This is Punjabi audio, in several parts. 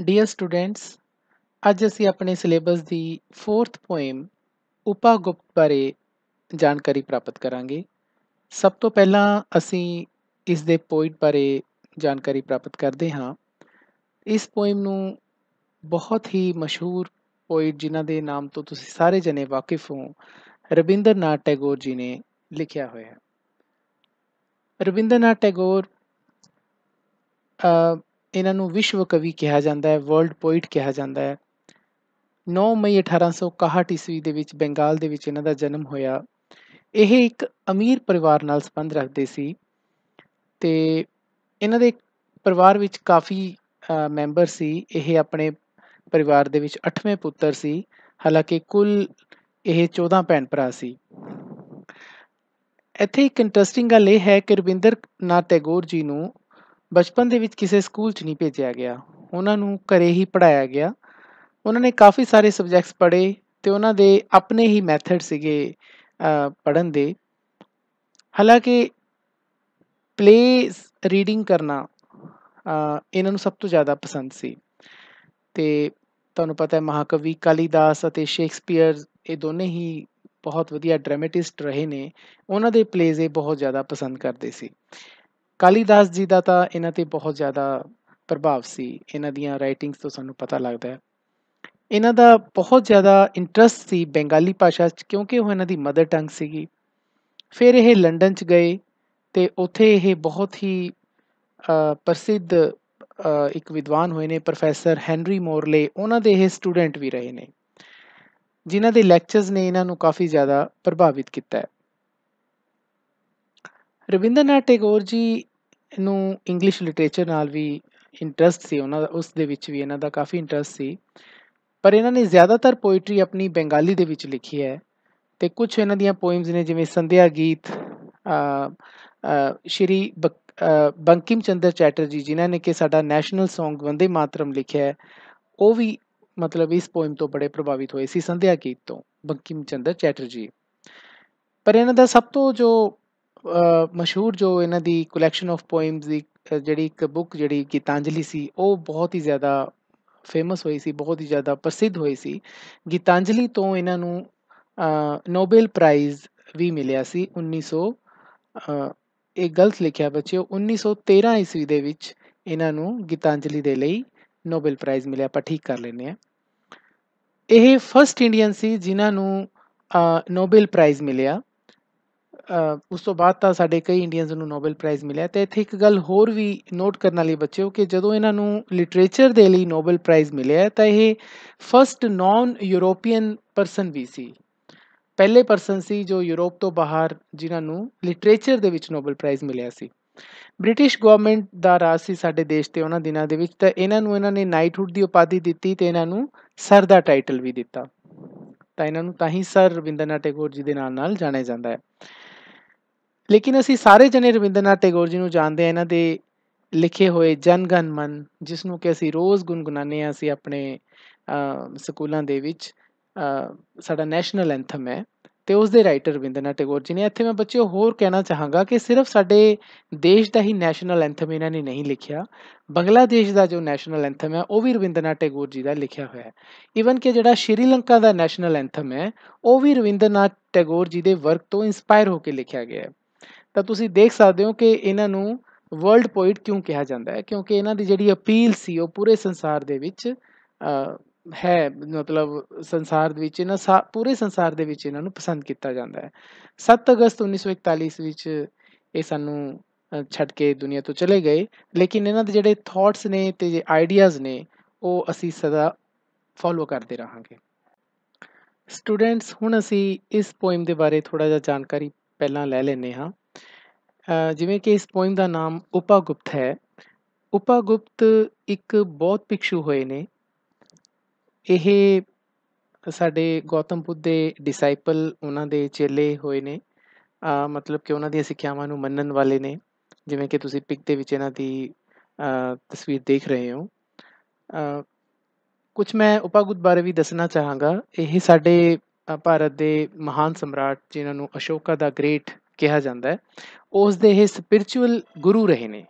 ਡੀਅਰ ਸਟੂਡੈਂਟਸ ਅੱਜ ਅਸੀਂ ਆਪਣੇ ਸਿਲੇਬਸ ਦੀ 4th ਪੋਇਮ ਉਪਾਗੁਪਤ ਬਾਰੇ ਜਾਣਕਾਰੀ ਪ੍ਰਾਪਤ ਕਰਾਂਗੇ ਸਭ ਤੋਂ ਪਹਿਲਾਂ ਅਸੀਂ ਇਸ ਦੇ ਪੋਇਟ ਬਾਰੇ ਜਾਣਕਾਰੀ ਪ੍ਰਾਪਤ ਕਰਦੇ ਹਾਂ ਇਸ ਪੋਇਮ ਨੂੰ ਬਹੁਤ ਹੀ ਮਸ਼ਹੂਰ ਪੋਇਟ ਜਿਨ੍ਹਾਂ ਦੇ ਨਾਮ ਤੋਂ ਤੁਸੀਂ ਸਾਰੇ ਜਣੇ ਵਾਕਿਫ ਹੋ ਰਵਿੰਦਰਨਾਥ ਟੈਗੋਰ ਜੀ ਨੇ ਲਿਖਿਆ ਹੋਇਆ ਹੈ ਰਵਿੰਦਰਨਾਥ ਟੈਗੋਰ ਇਹਨਾਂ ਨੂੰ ਵਿਸ਼ਵ ਕਵੀ ਕਿਹਾ ਜਾਂਦਾ ਹੈ ਵਰਲਡ ਪੋਇਟ ਕਿਹਾ ਜਾਂਦਾ ਹੈ 9 ਮਈ 1861 ਈਸਵੀ ਦੇ ਵਿੱਚ ਬੰਗਾਲ ਦੇ ਵਿੱਚ ਇਹਨਾਂ ਦਾ ਜਨਮ ਹੋਇਆ ਇਹ ਇੱਕ ਅਮੀਰ ਪਰਿਵਾਰ ਨਾਲ ਸੰਬੰਧ ਰੱਖਦੇ ਸੀ ਤੇ ਇਹਨਾਂ ਦੇ ਪਰਿਵਾਰ ਵਿੱਚ ਕਾਫੀ ਮੈਂਬਰ ਸੀ ਇਹ ਆਪਣੇ ਪਰਿਵਾਰ ਦੇ ਵਿੱਚ 8ਵੇਂ ਪੁੱਤਰ ਸੀ ਹਾਲਾਂਕਿ ਕੁੱਲ ਇਹ 14 ਭੈਣ ਭਰਾ ਸੀ ਇੱਥੇ ਇੱਕ ਇੰਟਰਸਟਿੰਗ ਗੱਲ ਇਹ ਹੈ ਕਿ ਰਵਿੰਦਰ ਨਾਥ ਟੈਗੋਰ ਜੀ ਨੂੰ ਬਚਪਨ ਦੇ ਵਿੱਚ ਕਿਸੇ ਸਕੂਲ 'ਚ ਨਹੀਂ ਭੇਜਿਆ ਗਿਆ ਉਹਨਾਂ ਨੂੰ ਘਰੇ ਹੀ ਪੜਾਇਆ ਗਿਆ ਉਹਨਾਂ ਨੇ ਕਾਫੀ ਸਾਰੇ ਸਬਜੈਕਟਸ ਪੜ੍ਹੇ ਤੇ ਉਹਨਾਂ ਦੇ ਆਪਣੇ ਹੀ ਮੈਥਡ ਸੀਗੇ ਪੜਨ ਦੇ ਹਾਲਾਂਕਿ ਪਲੇ ਰੀਡਿੰਗ ਕਰਨਾ ਇਹਨਾਂ ਨੂੰ ਸਭ ਤੋਂ ਜ਼ਿਆਦਾ ਪਸੰਦ ਸੀ ਤੇ ਤੁਹਾਨੂੰ ਪਤਾ ਹੈ ਮਹਾਕਵੀ ਕਾਲੀਦਾਸ ਅਤੇ ਸ਼ੇਕਸਪੀਅਰ ਇਹ ਦੋਨੇ ਹੀ ਬਹੁਤ ਵਧੀਆ ਡਰਾਮੈਟਿਸਟ ਰਹੇ ਨੇ ਉਹਨਾਂ ਦੇ ਪਲੇਜ਼ ਇਹ ਬਹੁਤ ਜ਼ਿਆਦਾ ਪਸੰਦ ਕਰਦੇ ਸੀ ਕਾਲੀਦਾਸ ਜੀ ਦਾ ਤਾਂ ਇਹਨਾਂ ਤੇ ਬਹੁਤ ਜ਼ਿਆਦਾ ਪ੍ਰਭਾਵ ਸੀ ਇਹਨਾਂ ਦੀਆਂ ਰਾਈਟਿੰਗਸ ਤੋਂ ਸਾਨੂੰ ਪਤਾ ਲੱਗਦਾ ਹੈ ਇਹਨਾਂ ਦਾ ਬਹੁਤ ਜ਼ਿਆਦਾ ਇੰਟਰਸਟ ਸੀ ਬੰਗਾਲੀ ਭਾਸ਼ਾ 'ਚ ਕਿਉਂਕਿ ਉਹ ਇਹਨਾਂ ਦੀ ਮਦਰ ਟੰਗ ਸੀਗੀ ਫਿਰ ਇਹ ਲੰਡਨ 'ਚ ਗਏ ਤੇ ਉੱਥੇ ਇਹ ਬਹੁਤ ਹੀ ਪ੍ਰਸਿੱਧ ਇੱਕ ਵਿਦਵਾਨ ਹੋਏ ਨੇ ਪ੍ਰੋਫੈਸਰ ਹੈਨਰੀ ਮੋਰਲੇ ਉਹਨਾਂ ਦੇ ਇਹ ਸਟੂਡੈਂਟ ਵੀ ਰਹੇ ਨੇ ਜਿਨ੍ਹਾਂ ਦੇ ਲੈਕਚਰਸ ਨੇ ਇਹਨਾਂ ਨੂੰ ਕਾਫੀ ਜ਼ਿਆਦਾ ਪ੍ਰਭਾਵਿਤ ਕੀਤਾ ਹੈ ਰਵਿੰਦਰਨਾਥ ਟੈਗੋਰ ਜੀ ਇਹਨੂੰ ਇੰਗਲਿਸ਼ ਲਿਟਰੇਚਰ ਨਾਲ ਵੀ ਇੰਟਰਸਟ ਸੀ ਉਹਨਾਂ ਦਾ ਉਸ ਦੇ ਵਿੱਚ ਵੀ ਇਹਨਾਂ ਦਾ ਕਾਫੀ ਇੰਟਰਸਟ ਸੀ ਪਰ ਇਹਨਾਂ ਨੇ ਜ਼ਿਆਦਾਤਰ ਪੋਇਟਰੀ ਆਪਣੀ ਬੰਗਾਲੀ ਦੇ ਵਿੱਚ ਲਿਖੀ ਹੈ ਤੇ ਕੁਝ ਇਹਨਾਂ ਦੀਆਂ ਪੋਇਮਸ ਨੇ ਜਿਵੇਂ ਸੰਧਿਆ ਗੀਤ ਸ਼੍ਰੀ ਬੰਕਿਮ ਚੰਦਰ ਚੈਟਰਜੀ ਜਿਨ੍ਹਾਂ ਨੇ ਕਿ ਸਾਡਾ ਨੈਸ਼ਨਲ Song ਵੰਦੇ ਮਾਤਰਮ ਲਿਖਿਆ ਉਹ ਵੀ ਮਤਲਬ ਇਸ ਪੋਇਮ ਤੋਂ ਬੜੇ ਪ੍ਰਭਾਵਿਤ ਹੋਏ ਸੀ ਸੰਧਿਆ ਗੀਤ ਤੋਂ ਬੰਕਿਮ ਚੰਦਰ ਚੈਟਰਜੀ ਪਰ ਇਹਨਾਂ ਦਾ ਸਭ ਤੋਂ ਜੋ ਮਸ਼ਹੂਰ ਜੋ ਇਹਨਾਂ ਦੀ ਕਲੈਕਸ਼ਨ ਆਫ ਪੋਇਮਸ ਦੀ ਜਿਹੜੀ ਇੱਕ ਬੁੱਕ ਜਿਹੜੀ ਗੀਤਾਂਜਲੀ ਸੀ ਉਹ ਬਹੁਤ ਹੀ ਜ਼ਿਆਦਾ ਫੇਮਸ ਹੋਈ ਸੀ ਬਹੁਤ ਹੀ ਜ਼ਿਆਦਾ ਪ੍ਰਸਿੱਧ ਹੋਈ ਸੀ ਗੀਤਾਂਜਲੀ ਤੋਂ ਇਹਨਾਂ ਨੂੰ ਨੋਬਲ ਪ੍ਰਾਈਜ਼ ਵੀ ਮਿਲਿਆ ਸੀ 1900 ਇਹ ਗਲਤ ਲਿਖਿਆ ਬੱਚਿਓ 1913 ਈਸਵੀ ਦੇ ਵਿੱਚ ਇਹਨਾਂ ਨੂੰ ਗੀਤਾਂਜਲੀ ਦੇ ਲਈ ਨੋਬਲ ਪ੍ਰਾਈਜ਼ ਮਿਲਿਆ ਆਪਾਂ ਠੀਕ ਕਰ ਲੈਨੇ ਆ ਇਹ ਫਰਸਟ ਇੰਡੀਅਨ ਸੀ ਜਿਨ੍ਹਾਂ ਨੂੰ ਨੋਬਲ ਪ੍ਰਾਈਜ਼ ਮਿਲਿਆ ਉਸ ਤੋਂ ਬਾਅਦ ਤਾਂ ਸਾਡੇ ਕਈ ਇੰਡੀਅਨਸ ਨੂੰ ਨੋਬਲ ਪ੍ਰਾਈਜ਼ ਮਿਲਿਆ ਤੇ ਇੱਥੇ ਇੱਕ ਗੱਲ ਹੋਰ ਵੀ ਨੋਟ ਕਰਨ ਵਾਲੀ ਬੱਚਿਓ ਕਿ ਜਦੋਂ ਇਹਨਾਂ ਨੂੰ ਲਿਟਰੇਚਰ ਦੇ ਲਈ ਨੋਬਲ ਪ੍ਰਾਈਜ਼ ਮਿਲਿਆ ਤਾਂ ਇਹ ਫਰਸਟ ਨਾਨ ਯੂਰੋਪੀਅਨ ਪਰਸਨ ਵੀ ਸੀ ਪਹਿਲੇ ਪਰਸਨ ਸੀ ਜੋ ਯੂਰਪ ਤੋਂ ਬਾਹਰ ਜਿਨ੍ਹਾਂ ਨੂੰ ਲਿਟਰੇਚਰ ਦੇ ਵਿੱਚ ਨੋਬਲ ਪ੍ਰਾਈਜ਼ ਮਿਲਿਆ ਸੀ ਬ੍ਰਿਟਿਸ਼ ਗਵਰਨਮੈਂਟ ਦਾ ਰਾਜ ਸੀ ਸਾਡੇ ਦੇਸ਼ ਤੇ ਉਹਨਾਂ ਦਿਨਾਂ ਦੇ ਵਿੱਚ ਤਾਂ ਇਹਨਾਂ ਨੂੰ ਇਹਨਾਂ ਨੇ ਨਾਈਟਹੁੱਡ ਦੀ ਉਪਾਧੀ ਦਿੱਤੀ ਤੇ ਇਹਨਾਂ ਨੂੰ ਸਰ ਦਾ ਟਾਈਟਲ ਵੀ ਦਿੱਤਾ ਤਾਂ ਇਹਨਾਂ ਨੂੰ ਤਾਂ ਹੀ ਸਰ ਰਵਿੰਦਰਨਾਥ ਟੈਗੋਰ ਜੀ ਦੇ ਨਾਲ ਨਾਲ ਜਾਣਿਆ ਜਾਂਦਾ ਹੈ ਲੇਕਿਨ ਅਸੀਂ ਸਾਰੇ ਜਣੇ ਰਵਿੰਦਰਨਾਥ ਟੈਗੋਰ ਜੀ ਨੂੰ ਜਾਣਦੇ ਆ ਇਹਨਾਂ ਦੇ ਲਿਖੇ ਹੋਏ ਜਨ ਗਨ ਮਨ ਜਿਸ ਨੂੰ ਕਿ ਅਸੀਂ ਰੋਜ਼ ਗੁੰਗੁਨਾਨੇ ਆ ਅਸੀਂ ਆਪਣੇ ਸਕੂਲਾਂ ਦੇ ਵਿੱਚ ਸਾਡਾ ਨੈਸ਼ਨਲ ਐਂਥਮ ਹੈ ਤੇ ਉਸ ਦੇ ਰਾਈਟਰ ਰਵਿੰਦਰਨਾਥ ਟੈਗੋਰ ਜੀ ਨੇ ਇੱਥੇ ਮੈਂ ਬੱਚਿਓ ਹੋਰ ਕਹਿਣਾ ਚਾਹਾਂਗਾ ਕਿ ਸਿਰਫ ਸਾਡੇ ਦੇਸ਼ ਦਾ ਹੀ ਨੈਸ਼ਨਲ ਐਂਥਮ ਇਹਨਾਂ ਨੇ ਨਹੀਂ ਲਿਖਿਆ ਬੰਗਲਾਦੇਸ਼ ਦਾ ਜੋ ਨੈਸ਼ਨਲ ਐਂਥਮ ਹੈ ਉਹ ਵੀ ਰਵਿੰਦਰਨਾਥ ਟੈਗੋਰ ਜੀ ਦਾ ਲਿਖਿਆ ਹੋਇਆ ਹੈ ਈਵਨ ਕਿ ਜਿਹੜਾ ਸ਼੍ਰੀਲੰਕਾ ਦਾ ਨੈਸ਼ਨਲ ਐਂਥਮ ਹੈ ਉਹ ਵੀ ਰਵਿੰਦਰਨਾਥ ਟੈਗੋਰ ਜੀ ਦੇ ਵਰਕ ਤੋਂ ਇਨਸਪਾਇਰ ਹੋ ਕੇ ਲਿਖਿਆ ਗਿਆ ਹੈ ਤਾਂ ਤੁਸੀਂ ਦੇਖ ਸਕਦੇ ਹੋ ਕਿ ਇਹਨਾਂ ਨੂੰ ਵਰਲਡ ਪੋਇਟ ਕਿਉਂ ਕਿਹਾ ਜਾਂਦਾ ਹੈ ਕਿਉਂਕਿ ਇਹਨਾਂ ਦੀ ਜਿਹੜੀ ਅਪੀਲ ਸੀ ਉਹ ਪੂਰੇ ਸੰਸਾਰ ਦੇ ਵਿੱਚ ਹੈ ਮਤਲਬ ਸੰਸਾਰ ਦੇ ਵਿੱਚ ਇਹਨਾਂ ਪੂਰੇ ਸੰਸਾਰ ਦੇ ਵਿੱਚ ਇਹਨਾਂ ਨੂੰ ਪਸੰਦ ਕੀਤਾ ਜਾਂਦਾ ਹੈ 7 ਅਗਸਤ 1941 ਵਿੱਚ ਇਹ ਸਾਨੂੰ ਛੱਡ ਕੇ ਦੁਨੀਆ ਤੋਂ ਚਲੇ ਗਏ ਲੇਕਿਨ ਇਹਨਾਂ ਦੇ ਜਿਹੜੇ ਥਾਟਸ ਨੇ ਤੇ ਆਈਡੀਆਜ਼ ਨੇ ਉਹ ਅਸੀਂ ਸਦਾ ਫੋਲੋ ਕਰਦੇ ਰਹਾਂਗੇ ਸਟੂਡੈਂਟਸ ਹੁਣ ਅਸੀਂ ਇਸ ਪੋਇਮ ਦੇ ਬਾਰੇ ਥੋੜਾ ਜਿਹਾ ਜਾਣਕਾਰੀ ਪਹਿਲਾਂ ਲੈ ਲੈਨੇ ਹਾਂ ਜਿਵੇਂ ਕਿ ਇਸ ਪੋਇਮ ਦਾ ਨਾਮ ਉਪਾਗੁਪਤ ਹੈ ਉਪਾਗੁਪਤ ਇੱਕ ਬਹੁਤ ਪਿਕਸ਼ੂ ਹੋਏ ਨੇ ਇਹ ਸਾਡੇ ਗੌਤਮ ਬੁੱਧ ਦੇ ਡਿਸਾਈਪਲ ਉਹਨਾਂ ਦੇ ਚੇਲੇ ਹੋਏ ਨੇ ਮਤਲਬ ਕਿ ਉਹਨਾਂ ਦੀਆਂ ਸਿੱਖਿਆਵਾਂ ਨੂੰ ਮੰਨਣ ਵਾਲੇ ਨੇ ਜਿਵੇਂ ਕਿ ਤੁਸੀਂ ਪਿਕ ਦੇ ਵਿੱਚ ਇਹਨਾਂ ਦੀ ਤਸਵੀਰ ਦੇਖ ਰਹੇ ਹੋ ਕੁਝ ਮੈਂ ਉਪਾਗੁਪਤ ਬਾਰੇ ਵੀ ਦੱਸਣਾ ਚਾਹਾਂਗਾ ਇਹ ਸਾਡੇ ਭਾਰਤ ਦੇ ਮਹਾਨ ਸਮਰਾਟ ਜਿਨ੍ਹਾਂ ਨੂੰ ਅਸ਼ੋਕਾ ਦਾ ਗ੍ਰੇਟ ਕਿਹਾ ਜਾਂਦਾ ਹੈ ਉਸ ਦੇ ਹੀ ਸਪਿਰਚੁਅਲ ਗੁਰੂ ਰਹੇ ਨੇ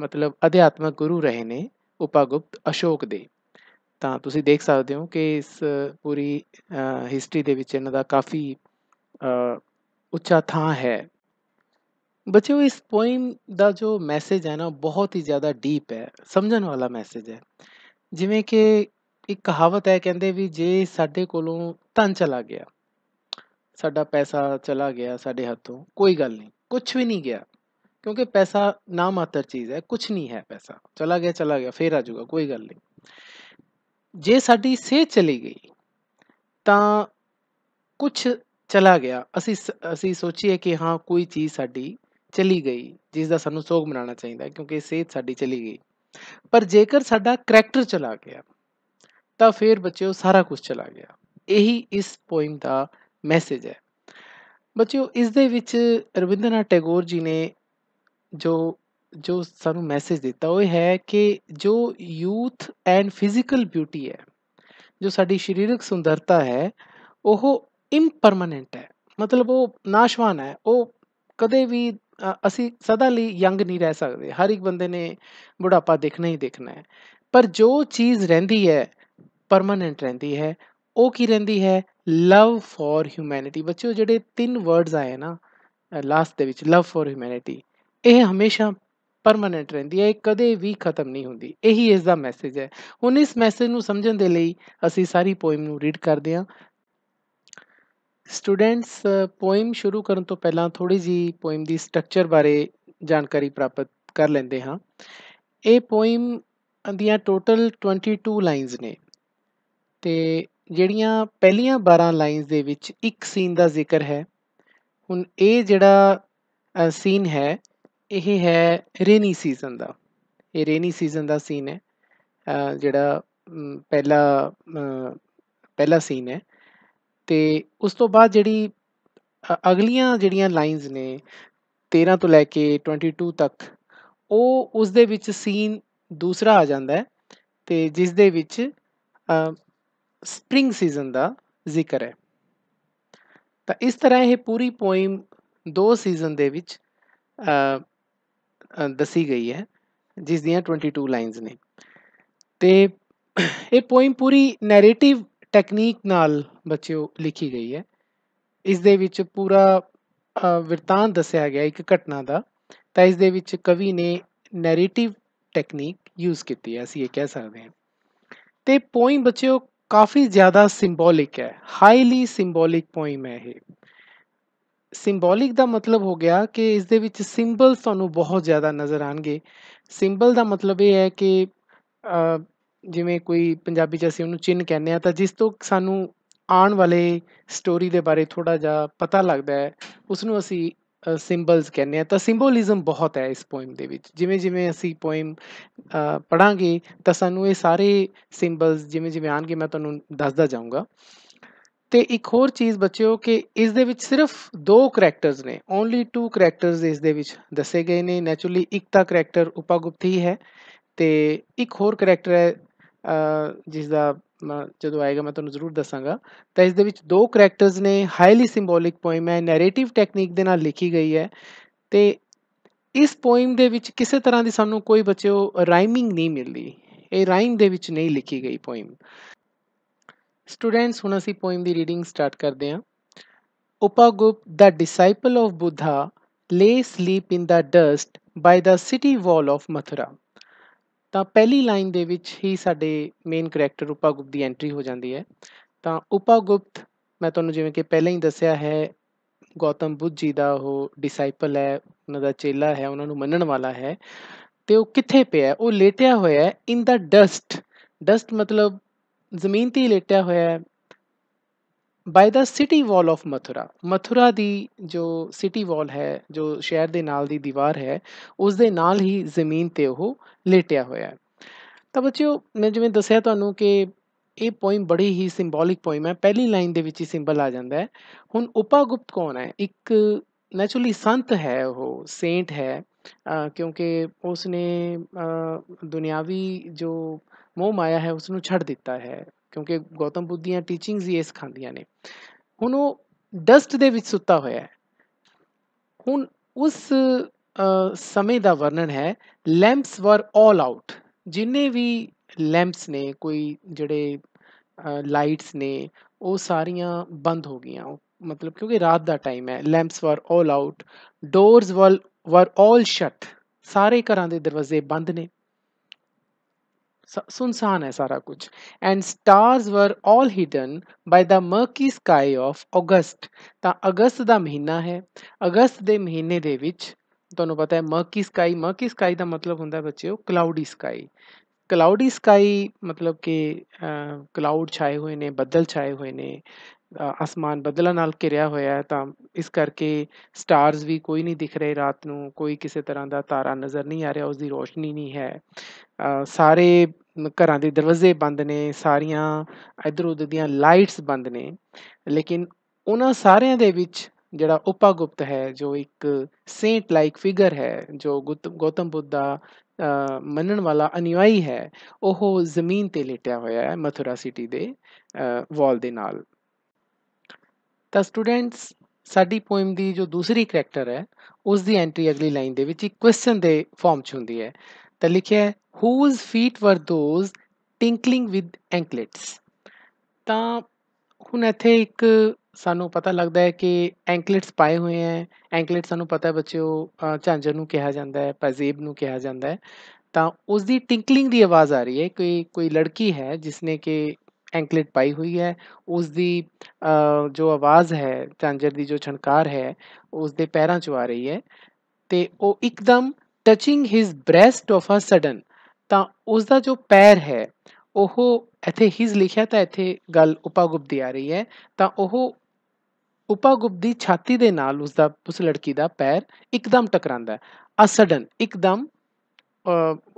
ਮਤਲਬ ਅਧਿਆਤਮਕ ਗੁਰੂ ਰਹੇ ਨੇ ਉਪਾਗੁਪਤ ਅਸ਼ੋਕ ਦੇ ਤਾਂ ਤੁਸੀਂ ਦੇਖ ਸਕਦੇ ਹੋ ਕਿ ਇਸ ਪੂਰੀ ਹਿਸਟਰੀ ਦੇ ਵਿੱਚ ਇਹਨਾਂ ਦਾ ਕਾਫੀ ਉੱਚਾ ਥਾਂ ਹੈ ਬੱਚਿਓ ਇਸ ਪੋਇਮ ਦਾ ਜੋ ਮੈਸੇਜ ਹੈ ਨਾ ਬਹੁਤ ਹੀ ਜ਼ਿਆਦਾ ਡੀਪ ਹੈ ਸਮਝਣ ਵਾਲਾ ਮੈਸੇਜ ਹੈ ਜਿਵੇਂ ਕਿ ਇੱਕ ਕਹਾਵਤ ਹੈ ਕਹਿੰਦੇ ਵੀ ਜੇ ਸਾਡੇ ਕੋਲੋਂ ਧਨ ਚਲਾ ਗਿਆ ਸਾਡਾ ਪੈਸਾ ਚਲਾ ਗਿਆ ਸਾਡੇ ਹੱਥੋਂ ਕੋਈ ਗੱਲ ਨਹੀਂ ਕੁਝ ਵੀ ਨਹੀਂ ਗਿਆ ਕਿਉਂਕਿ ਪੈਸਾ ਨਾ ਮਾਤਰ ਚੀਜ਼ ਹੈ ਕੁਝ ਨਹੀਂ ਹੈ ਪੈਸਾ ਚਲਾ ਗਿਆ ਚਲਾ ਗਿਆ ਫੇਰ ਆ ਜਾਊਗਾ ਕੋਈ ਗੱਲ ਨਹੀਂ ਜੇ ਸਾਡੀ ਸਿਹਤ ਚਲੀ ਗਈ ਤਾਂ ਕੁਝ ਚਲਾ ਗਿਆ ਅਸੀਂ ਅਸੀਂ ਸੋਚੀਏ ਕਿ ਹਾਂ ਕੋਈ ਚੀਜ਼ ਸਾਡੀ ਚਲੀ ਗਈ ਜਿਸ ਦਾ ਸਾਨੂੰ ਸੋਗ ਮਨਾਉਣਾ ਚਾਹੀਦਾ ਕਿਉਂਕਿ ਸਿਹਤ ਸਾਡੀ ਚਲੀ ਗਈ ਪਰ ਜੇਕਰ ਸਾਡਾ ਕੈਰੈਕਟਰ ਚਲਾ ਗਿਆ ਤਾਂ ਫੇਰ ਬੱਚਿਓ ਸਾਰਾ ਕੁਝ ਚਲਾ ਗਿਆ ਇਹੀ ਇਸ ਪੋਇਮ ਦਾ ਮੈਸੇਜ ਹੈ ਬੱਚਿਓ ਇਸ ਦੇ ਵਿੱਚ ਰਵਿੰਦਰਨਾਥ ਟੈਗੋਰ ਜੀ ਨੇ ਜੋ ਜੋ ਸਾਨੂੰ ਮੈਸੇਜ ਦਿੱਤਾ ਉਹ ਹੈ ਕਿ ਜੋ ਯੂਥ ਐਂਡ ਫਿਜ਼ੀਕਲ ਬਿਊਟੀ ਹੈ ਜੋ ਸਾਡੀ ਸਰੀਰਕ ਸੁੰਦਰਤਾ ਹੈ ਉਹ ਇੰਪਰਮਨੈਂਟ ਹੈ ਮਤਲਬ ਉਹ ਨਾਸ਼ਵਾਨ ਹੈ ਉਹ ਕਦੇ ਵੀ ਅਸੀਂ ਸਦਾ ਲਈ ਯੰਗ ਨਹੀਂ ਰਹਿ ਸਕਦੇ ਹਰ ਇੱਕ ਬੰਦੇ ਨੇ ਬੁਢਾਪਾ ਦੇਖਣਾ ਹੀ ਦੇਖਣਾ ਹੈ ਪਰ ਜੋ ਚੀਜ਼ ਰਹਿੰਦੀ ਹੈ ਪਰਮਨੈਂਟ ਰਹਿੰਦੀ ਹੈ ਉਹ ਕੀ ਰਹਿੰਦੀ ਹੈ ਲਵ ਫॉर ਹਿਊਮੈਨਿਟੀ ਬੱਚਿਓ ਜਿਹੜੇ ਤਿੰਨ ਵਰਡਸ ਆਏ ਨਾ ਲਾਸਟ ਦੇ ਵਿੱਚ ਲਵ ਫॉर ਹਿਊਮੈਨਿਟੀ ਇਹ ਹਮੇਸ਼ਾ ਪਰਮਨੈਂਟ ਰਹਿੰਦੀ ਹੈ ਇਹ ਕਦੇ ਵੀ ਖਤਮ ਨਹੀਂ ਹੁੰਦੀ ਇਹੀ ਇਸ ਦਾ ਮੈਸੇਜ ਹੈ ਹੁਣ ਇਸ ਮੈਸੇਜ ਨੂੰ ਸਮਝਣ ਦੇ ਲਈ ਅਸੀਂ ਸਾਰੀ ਪੋਇਮ ਨੂੰ ਰੀਡ ਕਰਦੇ ਹਾਂ ਸਟੂਡੈਂਟਸ ਪੋਇਮ ਸ਼ੁਰੂ ਕਰਨ ਤੋਂ ਪਹਿਲਾਂ ਥੋੜੀ ਜੀ ਪੋਇਮ ਦੀ ਸਟਰਕਚਰ ਬਾਰੇ ਜਾਣਕਾਰੀ ਪ੍ਰਾਪਤ ਕਰ ਲੈਂਦੇ ਹਾਂ ਇਹ ਪੋਇਮ ਦੀਆਂ ਟੋਟਲ 22 ਲਾਈਨਸ ਨੇ ਤੇ ਜਿਹੜੀਆਂ ਪਹਿਲੀਆਂ 12 ਲਾਈਨਸ ਦੇ ਵਿੱਚ ਇੱਕ ਸੀਨ ਦਾ ਜ਼ਿਕਰ ਹੈ ਹੁਣ ਇਹ ਜਿਹੜਾ ਸੀਨ ਹੈ ਇਹ ਹੈ ਰੇਨੀ ਸੀਜ਼ਨ ਦਾ ਇਹ ਰੇਨੀ ਸੀਜ਼ਨ ਦਾ ਸੀਨ ਹੈ ਜਿਹੜਾ ਪਹਿਲਾ ਪਹਿਲਾ ਸੀਨ ਹੈ ਤੇ ਉਸ ਤੋਂ ਬਾਅਦ ਜਿਹੜੀ ਅਗਲੀਆਂ ਜਿਹੜੀਆਂ ਲਾਈਨਸ ਨੇ 13 ਤੋਂ ਲੈ ਕੇ 22 ਤੱਕ ਉਹ ਉਸ ਦੇ ਵਿੱਚ ਸੀਨ ਦੂਸਰਾ ਆ ਜਾਂਦਾ ਹੈ ਤੇ ਜਿਸ ਦੇ ਵਿੱਚ ਸਪ੍ਰਿੰਗ ਸੀਜ਼ਨ ਦਾ ਜ਼ਿਕਰ ਹੈ ਤਾਂ ਇਸ ਤਰ੍ਹਾਂ ਇਹ ਪੂਰੀ ਪੋਇਮ ਦੋ ਸੀਜ਼ਨ ਦੇ ਵਿੱਚ ਦੱਸੀ ਗਈ ਹੈ ਜਿਸ ਦੀਆਂ 22 ਲਾਈਨਸ ਨੇ ਤੇ ਇਹ ਪੋਇਮ ਪੂਰੀ ਨੈਰੇਟਿਵ ਟੈਕਨੀਕ ਨਾਲ ਬੱਚਿਓ ਲਿਖੀ ਗਈ ਹੈ ਇਸ ਦੇ ਵਿੱਚ ਪੂਰਾ ਵਿਰਤਾਂਤ ਦੱਸਿਆ ਗਿਆ ਇੱਕ ਘਟਨਾ ਦਾ ਤਾਂ ਇਸ ਦੇ ਵਿੱਚ ਕਵੀ ਨੇ ਨੈਰੇਟਿਵ ਟੈਕਨੀਕ ਯੂਜ਼ ਕੀਤੀ ਹੈ ਅਸੀਂ ਇਹ ਕਹਿ ਸਕਦੇ ਹਾਂ ਤੇ ਪੋਇਮ ਬੱਚਿਓ ਕਾਫੀ ਜ਼ਿਆਦਾ ਸਿੰਬੋਲਿਕ ਹੈ ਹਾਈਲੀ ਸਿੰਬੋਲਿਕ ਪੋਇਮ ਹੈ ਇਹ ਸਿੰਬੋਲਿਕ ਦਾ ਮਤਲਬ ਹੋ ਗਿਆ ਕਿ ਇਸ ਦੇ ਵਿੱਚ ਸਿੰਬਲ ਤੁਹਾਨੂੰ ਬਹੁਤ ਜ਼ਿਆਦਾ ਨਜ਼ਰ ਆਣਗੇ ਸਿੰਬਲ ਦਾ ਮਤਲਬ ਇਹ ਹੈ ਕਿ ਜਿਵੇਂ ਕੋਈ ਪੰਜਾਬੀ ਚ ਅਸੀਂ ਉਹਨੂੰ ਚਿੰਨ ਕਹਿੰਦੇ ਆ ਤਾਂ ਜਿਸ ਤੋਂ ਸਾਨੂੰ ਆਉਣ ਵਾਲੇ ਸਟੋਰੀ ਦੇ ਬਾਰੇ ਥੋੜਾ ਜਿਹਾ ਪਤਾ ਲੱਗਦਾ ਹੈ ਉਸ ਨੂੰ ਅਸੀਂ ਸਿੰਬਲਸ ਕਹਿੰਨੇ ਆ ਤਾਂ ਸਿੰਬੋਲਿਜ਼ਮ ਬਹੁਤ ਹੈ ਇਸ ਪੋਇਮ ਦੇ ਵਿੱਚ ਜਿਵੇਂ ਜਿਵੇਂ ਅਸੀਂ ਪੋਇਮ ਪੜਾਂਗੇ ਤਾਂ ਸਾਨੂੰ ਇਹ ਸਾਰੇ ਸਿੰਬਲਸ ਜਿਵੇਂ ਜਿਵੇਂ ਆਣਗੇ ਮੈਂ ਤੁਹਾਨੂੰ ਦੱਸਦਾ ਜਾਊਂਗਾ ਤੇ ਇੱਕ ਹੋਰ ਚੀਜ਼ ਬੱਚਿਓ ਕਿ ਇਸ ਦੇ ਵਿੱਚ ਸਿਰਫ ਦੋ ਕੈਰੈਕਟਰਸ ਨੇ ਓਨਲੀ ਟੂ ਕੈਰੈਕਟਰਸ ਇਸ ਦੇ ਵਿੱਚ ਦੱਸੇ ਗਏ ਨੇ ਨੇਚਰਲੀ ਇੱਕ ਤਾਂ ਕੈਰੈਕਟਰ ਉਪਾਗੁਪਤੀ ਹੈ ਤੇ ਇੱਕ ਹੋਰ ਕੈਰੈਕਟਰ ਹੈ ਜਿਸ ਦਾ ਮੈਂ ਜਦੋਂ ਆਏਗਾ ਮੈਂ ਤੁਹਾਨੂੰ ਜ਼ਰੂਰ ਦੱਸਾਂਗਾ ਤਾਂ ਇਸ ਦੇ ਵਿੱਚ ਦੋ ਕੈਰੈਕਟਰਸ ਨੇ ਹਾਈਲੀ ਸਿੰਬੋਲਿਕ ਪੋਇਮ ਹੈ ਨੈਰੇਟਿਵ ਟੈਕਨੀਕ ਦੇ ਨਾਲ ਲਿਖੀ ਗਈ ਹੈ ਤੇ ਇਸ ਪੋਇਮ ਦੇ ਵਿੱਚ ਕਿਸੇ ਤਰ੍ਹਾਂ ਦੀ ਸਾਨੂੰ ਕੋਈ ਬੱਚਿਓ ਰਾਈਮਿੰਗ ਨਹੀਂ ਮਿਲਦੀ ਇਹ ਰਾਈਮ ਦੇ ਵਿੱਚ ਨਹੀਂ ਲਿਖੀ ਗਈ ਪੋਇਮ ਸਟੂਡੈਂਟਸ ਹੁਣ ਅਸੀਂ ਪੋਇਮ ਦੀ ਰੀਡਿੰਗ ਸਟਾਰਟ ਕਰਦੇ ਹਾਂ Upagupta the disciple of Buddha lay sleep in the dust by the city wall of Mathura ਤਾਂ ਪਹਿਲੀ ਲਾਈਨ ਦੇ ਵਿੱਚ ਹੀ ਸਾਡੇ ਮੇਨ ਕੈਰੈਕਟਰ ਉਪਾਗੁਪਤ ਦੀ ਐਂਟਰੀ ਹੋ ਜਾਂਦੀ ਹੈ ਤਾਂ ਉਪਾਗੁਪਤ ਮੈਂ ਤੁਹਾਨੂੰ ਜਿਵੇਂ ਕਿ ਪਹਿਲਾਂ ਹੀ ਦੱਸਿਆ ਹੈ ਗੌਤਮ ਬੁੱਧ ਜੀ ਦਾ ਉਹ ਡਿਸਾਈਪਲ ਹੈ ਉਹਨਾਂ ਦਾ ਚੇਲਾ ਹੈ ਉਹਨਾਂ ਨੂੰ ਮੰਨਣ ਵਾਲਾ ਹੈ ਤੇ ਉਹ ਕਿੱਥੇ ਪਿਆ ਉਹ ਲੇਟਿਆ ਹੋਇਆ ਹੈ ਇਨ ਦਾ ਡਸਟ ਡਸਟ ਮਤਲਬ ਜ਼ਮੀਨ ਤੇ ਲੇਟਿਆ ਹੋਇਆ ਹੈ by the city wall of Mathura Mathura ਦੀ ਜੋ ਸਿਟੀ ਵਾਲ ਹੈ ਜੋ ਸ਼ਹਿਰ ਦੇ ਨਾਲ ਦੀ ਦੀਵਾਰ ਹੈ ਉਸ ਦੇ ਨਾਲ ਹੀ ਜ਼ਮੀਨ ਤੇ ਉਹ ਲੇਟਿਆ ਹੋਇਆ ਹੈ ਤਾਂ ਬੱਚਿਓ ਮੈਂ ਜਿਵੇਂ ਦੱਸਿਆ ਤੁਹਾਨੂੰ ਕਿ ਇਹ ਪੋਇਮ ਬੜੀ ਹੀ ਸਿੰਬੋਲਿਕ ਪੋਇਮ ਹੈ ਪਹਿਲੀ ਲਾਈਨ ਦੇ ਵਿੱਚ ਹੀ ਸਿੰਬਲ ਆ ਜਾਂਦਾ ਹੈ ਹੁਣ ਉਪਾਗੁਪਤ ਕੌਣ ਹੈ ਇੱਕ ਨੈਚੁਰਲੀ ਸੰਤ ਹੈ ਉਹ ਸੇਂਟ ਹੈ ਕਿਉਂਕਿ ਉਸ ਨੇ ਦੁਨਿਆਵੀ ਜੋ ਮੋਹ ਮਾਇਆ ਹੈ ਉਸ ਨੂੰ ਛੱਡ ਦਿੱਤਾ ਹੈ ਕਿਉਂਕਿ ਗੌਤਮ ਬੁੱਧ ਦੀਆਂ ਟੀਚਿੰਗਸ ਹੀ ਇਸ ਖਾਂਦੀਆਂ ਨੇ ਹੁਣ ਉਹ ਡਸਟ ਦੇ ਵਿੱਚ ਸੁੱਤਾ ਹੋਇਆ ਹੈ ਹੁਣ ਉਸ ਸਮੇਂ ਦਾ ਵਰਣਨ ਹੈ ਲੈਂਪਸ ਵਰ ਆਲ ਆਊਟ ਜਿੰਨੇ ਵੀ ਲੈਂਪਸ ਨੇ ਕੋਈ ਜਿਹੜੇ ਲਾਈਟਸ ਨੇ ਉਹ ਸਾਰੀਆਂ ਬੰਦ ਹੋ ਗਈਆਂ ਮਤਲਬ ਕਿਉਂਕਿ ਰਾਤ ਦਾ ਟਾਈਮ ਹੈ ਲੈਂਪਸ ਵਰ ਆਲ ਆਊਟ ਡੋਰਸ ਵਰ ਆਲ ਸ਼ਟ ਸਾਰੇ ਘਰਾਂ ਦੇ ਦਰਵਾਜ਼ੇ ਬੰਦ ਨੇ sunsan ਹੈ ਸਾਰਾ ਕੁਝ and stars were all hidden by the murky sky of August ਤਾਂ ਅਗਸਤ ਦਾ ਮਹੀਨਾ ਹੈ ਅਗਸਤ ਦੇ ਮਹੀਨੇ ਦੇ ਵਿੱਚ ਤੁਹਾਨੂੰ ਪਤਾ ਹੈ ਮਰਕੀ ਸਕਾਈ ਮਰਕੀ ਸਕਾਈ ਦਾ ਮਤਲਬ ਹੁੰਦਾ ਬੱਚਿਓ ਕਲਾਉਡੀ ਸਕਾਈ ਕਲਾਉਡੀ ਸਕਾਈ ਮਤਲਬ ਕਿ ਕਲਾਉਡ ਛਾਏ ਹੋਏ ਨੇ ਬੱਦਲ ਛਾਏ ਹੋਏ ਨੇ ਅਸਮਾਨ ਬੱਦਲਾਂ ਨਾਲ ਘਿਰਿਆ ਹੋਇਆ ਹੈ ਤਾਂ ਇਸ ਕਰਕੇ ਸਟਾਰਸ ਵੀ ਕੋਈ ਨਹੀਂ ਦਿਖ ਰਹੇ ਰਾਤ ਨੂੰ ਕੋਈ ਕਿਸੇ ਤਰ੍ਹਾਂ ਦਾ ਤਾਰਾ ਨਜ਼ਰ ਨਹੀਂ ਆ ਰਿਹਾ ਉਸ ਦੀ ਰੋਸ਼ਨੀ ਨਹੀਂ ਹੈ ਸਾਰੇ ਘਰਾਂ ਦੇ ਦਰਵਾਜ਼ੇ ਬੰਦ ਨੇ ਸਾਰੀਆਂ ਇਧਰ ਉਧਰ ਦੀਆਂ ਲਾਈਟਸ ਬੰਦ ਨੇ ਲੇਕਿਨ ਉਹਨਾਂ ਸਾਰਿਆਂ ਦੇ ਵਿੱਚ ਜਿਹੜਾ ਉਪਾਗੁਪਤ ਹੈ ਜੋ ਇੱਕ ਸੇਂਟ ਲਾਈਕ ਫਿਗਰ ਹੈ ਜੋ ਗੌਤਮ ਬੁੱਧ ਦਾ ਮੰਨਣ ਵਾਲਾ ਅਨੁਯਾਈ ਹੈ ਉਹ ਜ਼ਮੀਨ ਤੇ ਲੇਟਿਆ ਹੋਇਆ ਹੈ ਮਥੁਰਾ ਸਿਟੀ ਦੇ ਵਾਲ ਦੇ ਨਾਲ ਤਾਂ ਸਟੂਡੈਂਟਸ ਸਾਡੀ ਪੋਇਮ ਦੀ ਜੋ ਦੂਸਰੀ ਕਰੈਕਟਰ ਹੈ ਉਸ ਦੀ ਐਂਟਰੀ ਅਗਲੀ ਲਾਈਨ ਦੇ ਵਿੱਚ ਇੱਕ ਕੁਐਸਚਨ ਦੇ ਫਾਰਮ 'ਚ ਹੁੰਦੀ ਹੈ ਤਾਂ ਲਿਖਿਆ ਹੈ whose feet were those tinkling with anklets ਤਾਂ ਹੁਣ ਇੱਥੇ ਇੱਕ ਸਾਨੂੰ ਪਤਾ ਲੱਗਦਾ ਹੈ ਕਿ ਐਂਕਲੇਟਸ ਪਾਏ ਹੋਏ ਹੈ ਐਂਕਲੇਟਸ ਸਾਨੂੰ ਪਤਾ ਹੈ ਬੱਚਿਓ ਝਾਂਜਰ ਨੂੰ ਕਿਹਾ ਜਾਂਦਾ ਹੈ ਪਜ਼ੇਬ ਨੂੰ ਕਿਹਾ ਜਾਂਦਾ ਹੈ ਤਾਂ ਉਸ ਦੀ ਟਿੰਕਲਿੰਗ ਦੀ ਆਵਾਜ਼ ਆ ਰਹੀ ਹੈ ਕੋਈ ਕੋਈ ਲੜਕੀ ਹੈ ਜਿਸਨੇ ਕਿ ਐਂਕਲੇਟ ਪਾਈ ਹੋਈ ਹੈ ਉਸ ਦੀ ਜੋ ਆਵਾਜ਼ ਹੈ ਚਾਂਜਰ ਦੀ ਜੋ ਛਣਕਾਰ ਹੈ ਉਸ ਦੇ ਪੈਰਾਂ 'ਚੋਂ ਆ ਰਹੀ ਹੈ ਤੇ ਉਹ ਇੱਕਦਮ touching his breast of a sudden ਤਾਂ ਉਸ ਦਾ ਜੋ ਪੈਰ ਹੈ ਉਹ ਇੱਥੇ ਹਿਸ ਲਿਖਿਆ ਤਾਂ ਇੱਥੇ ਗੱਲ ਉਪਾਗੁਪ ਦੀ ਆ ਰਹੀ ਹੈ ਤਾਂ ਉਹ ਉਪਾਗੁਪ ਦੀ ਛਾਤੀ ਦੇ ਨਾਲ ਉਸ ਦਾ ਉਸ ਲੜਕੀ ਦਾ ਪੈਰ ਇੱਕਦਮ ਟਕਰਾਂਦਾ ਹੈ ਅ ਸਡਨ ਇੱਕਦਮ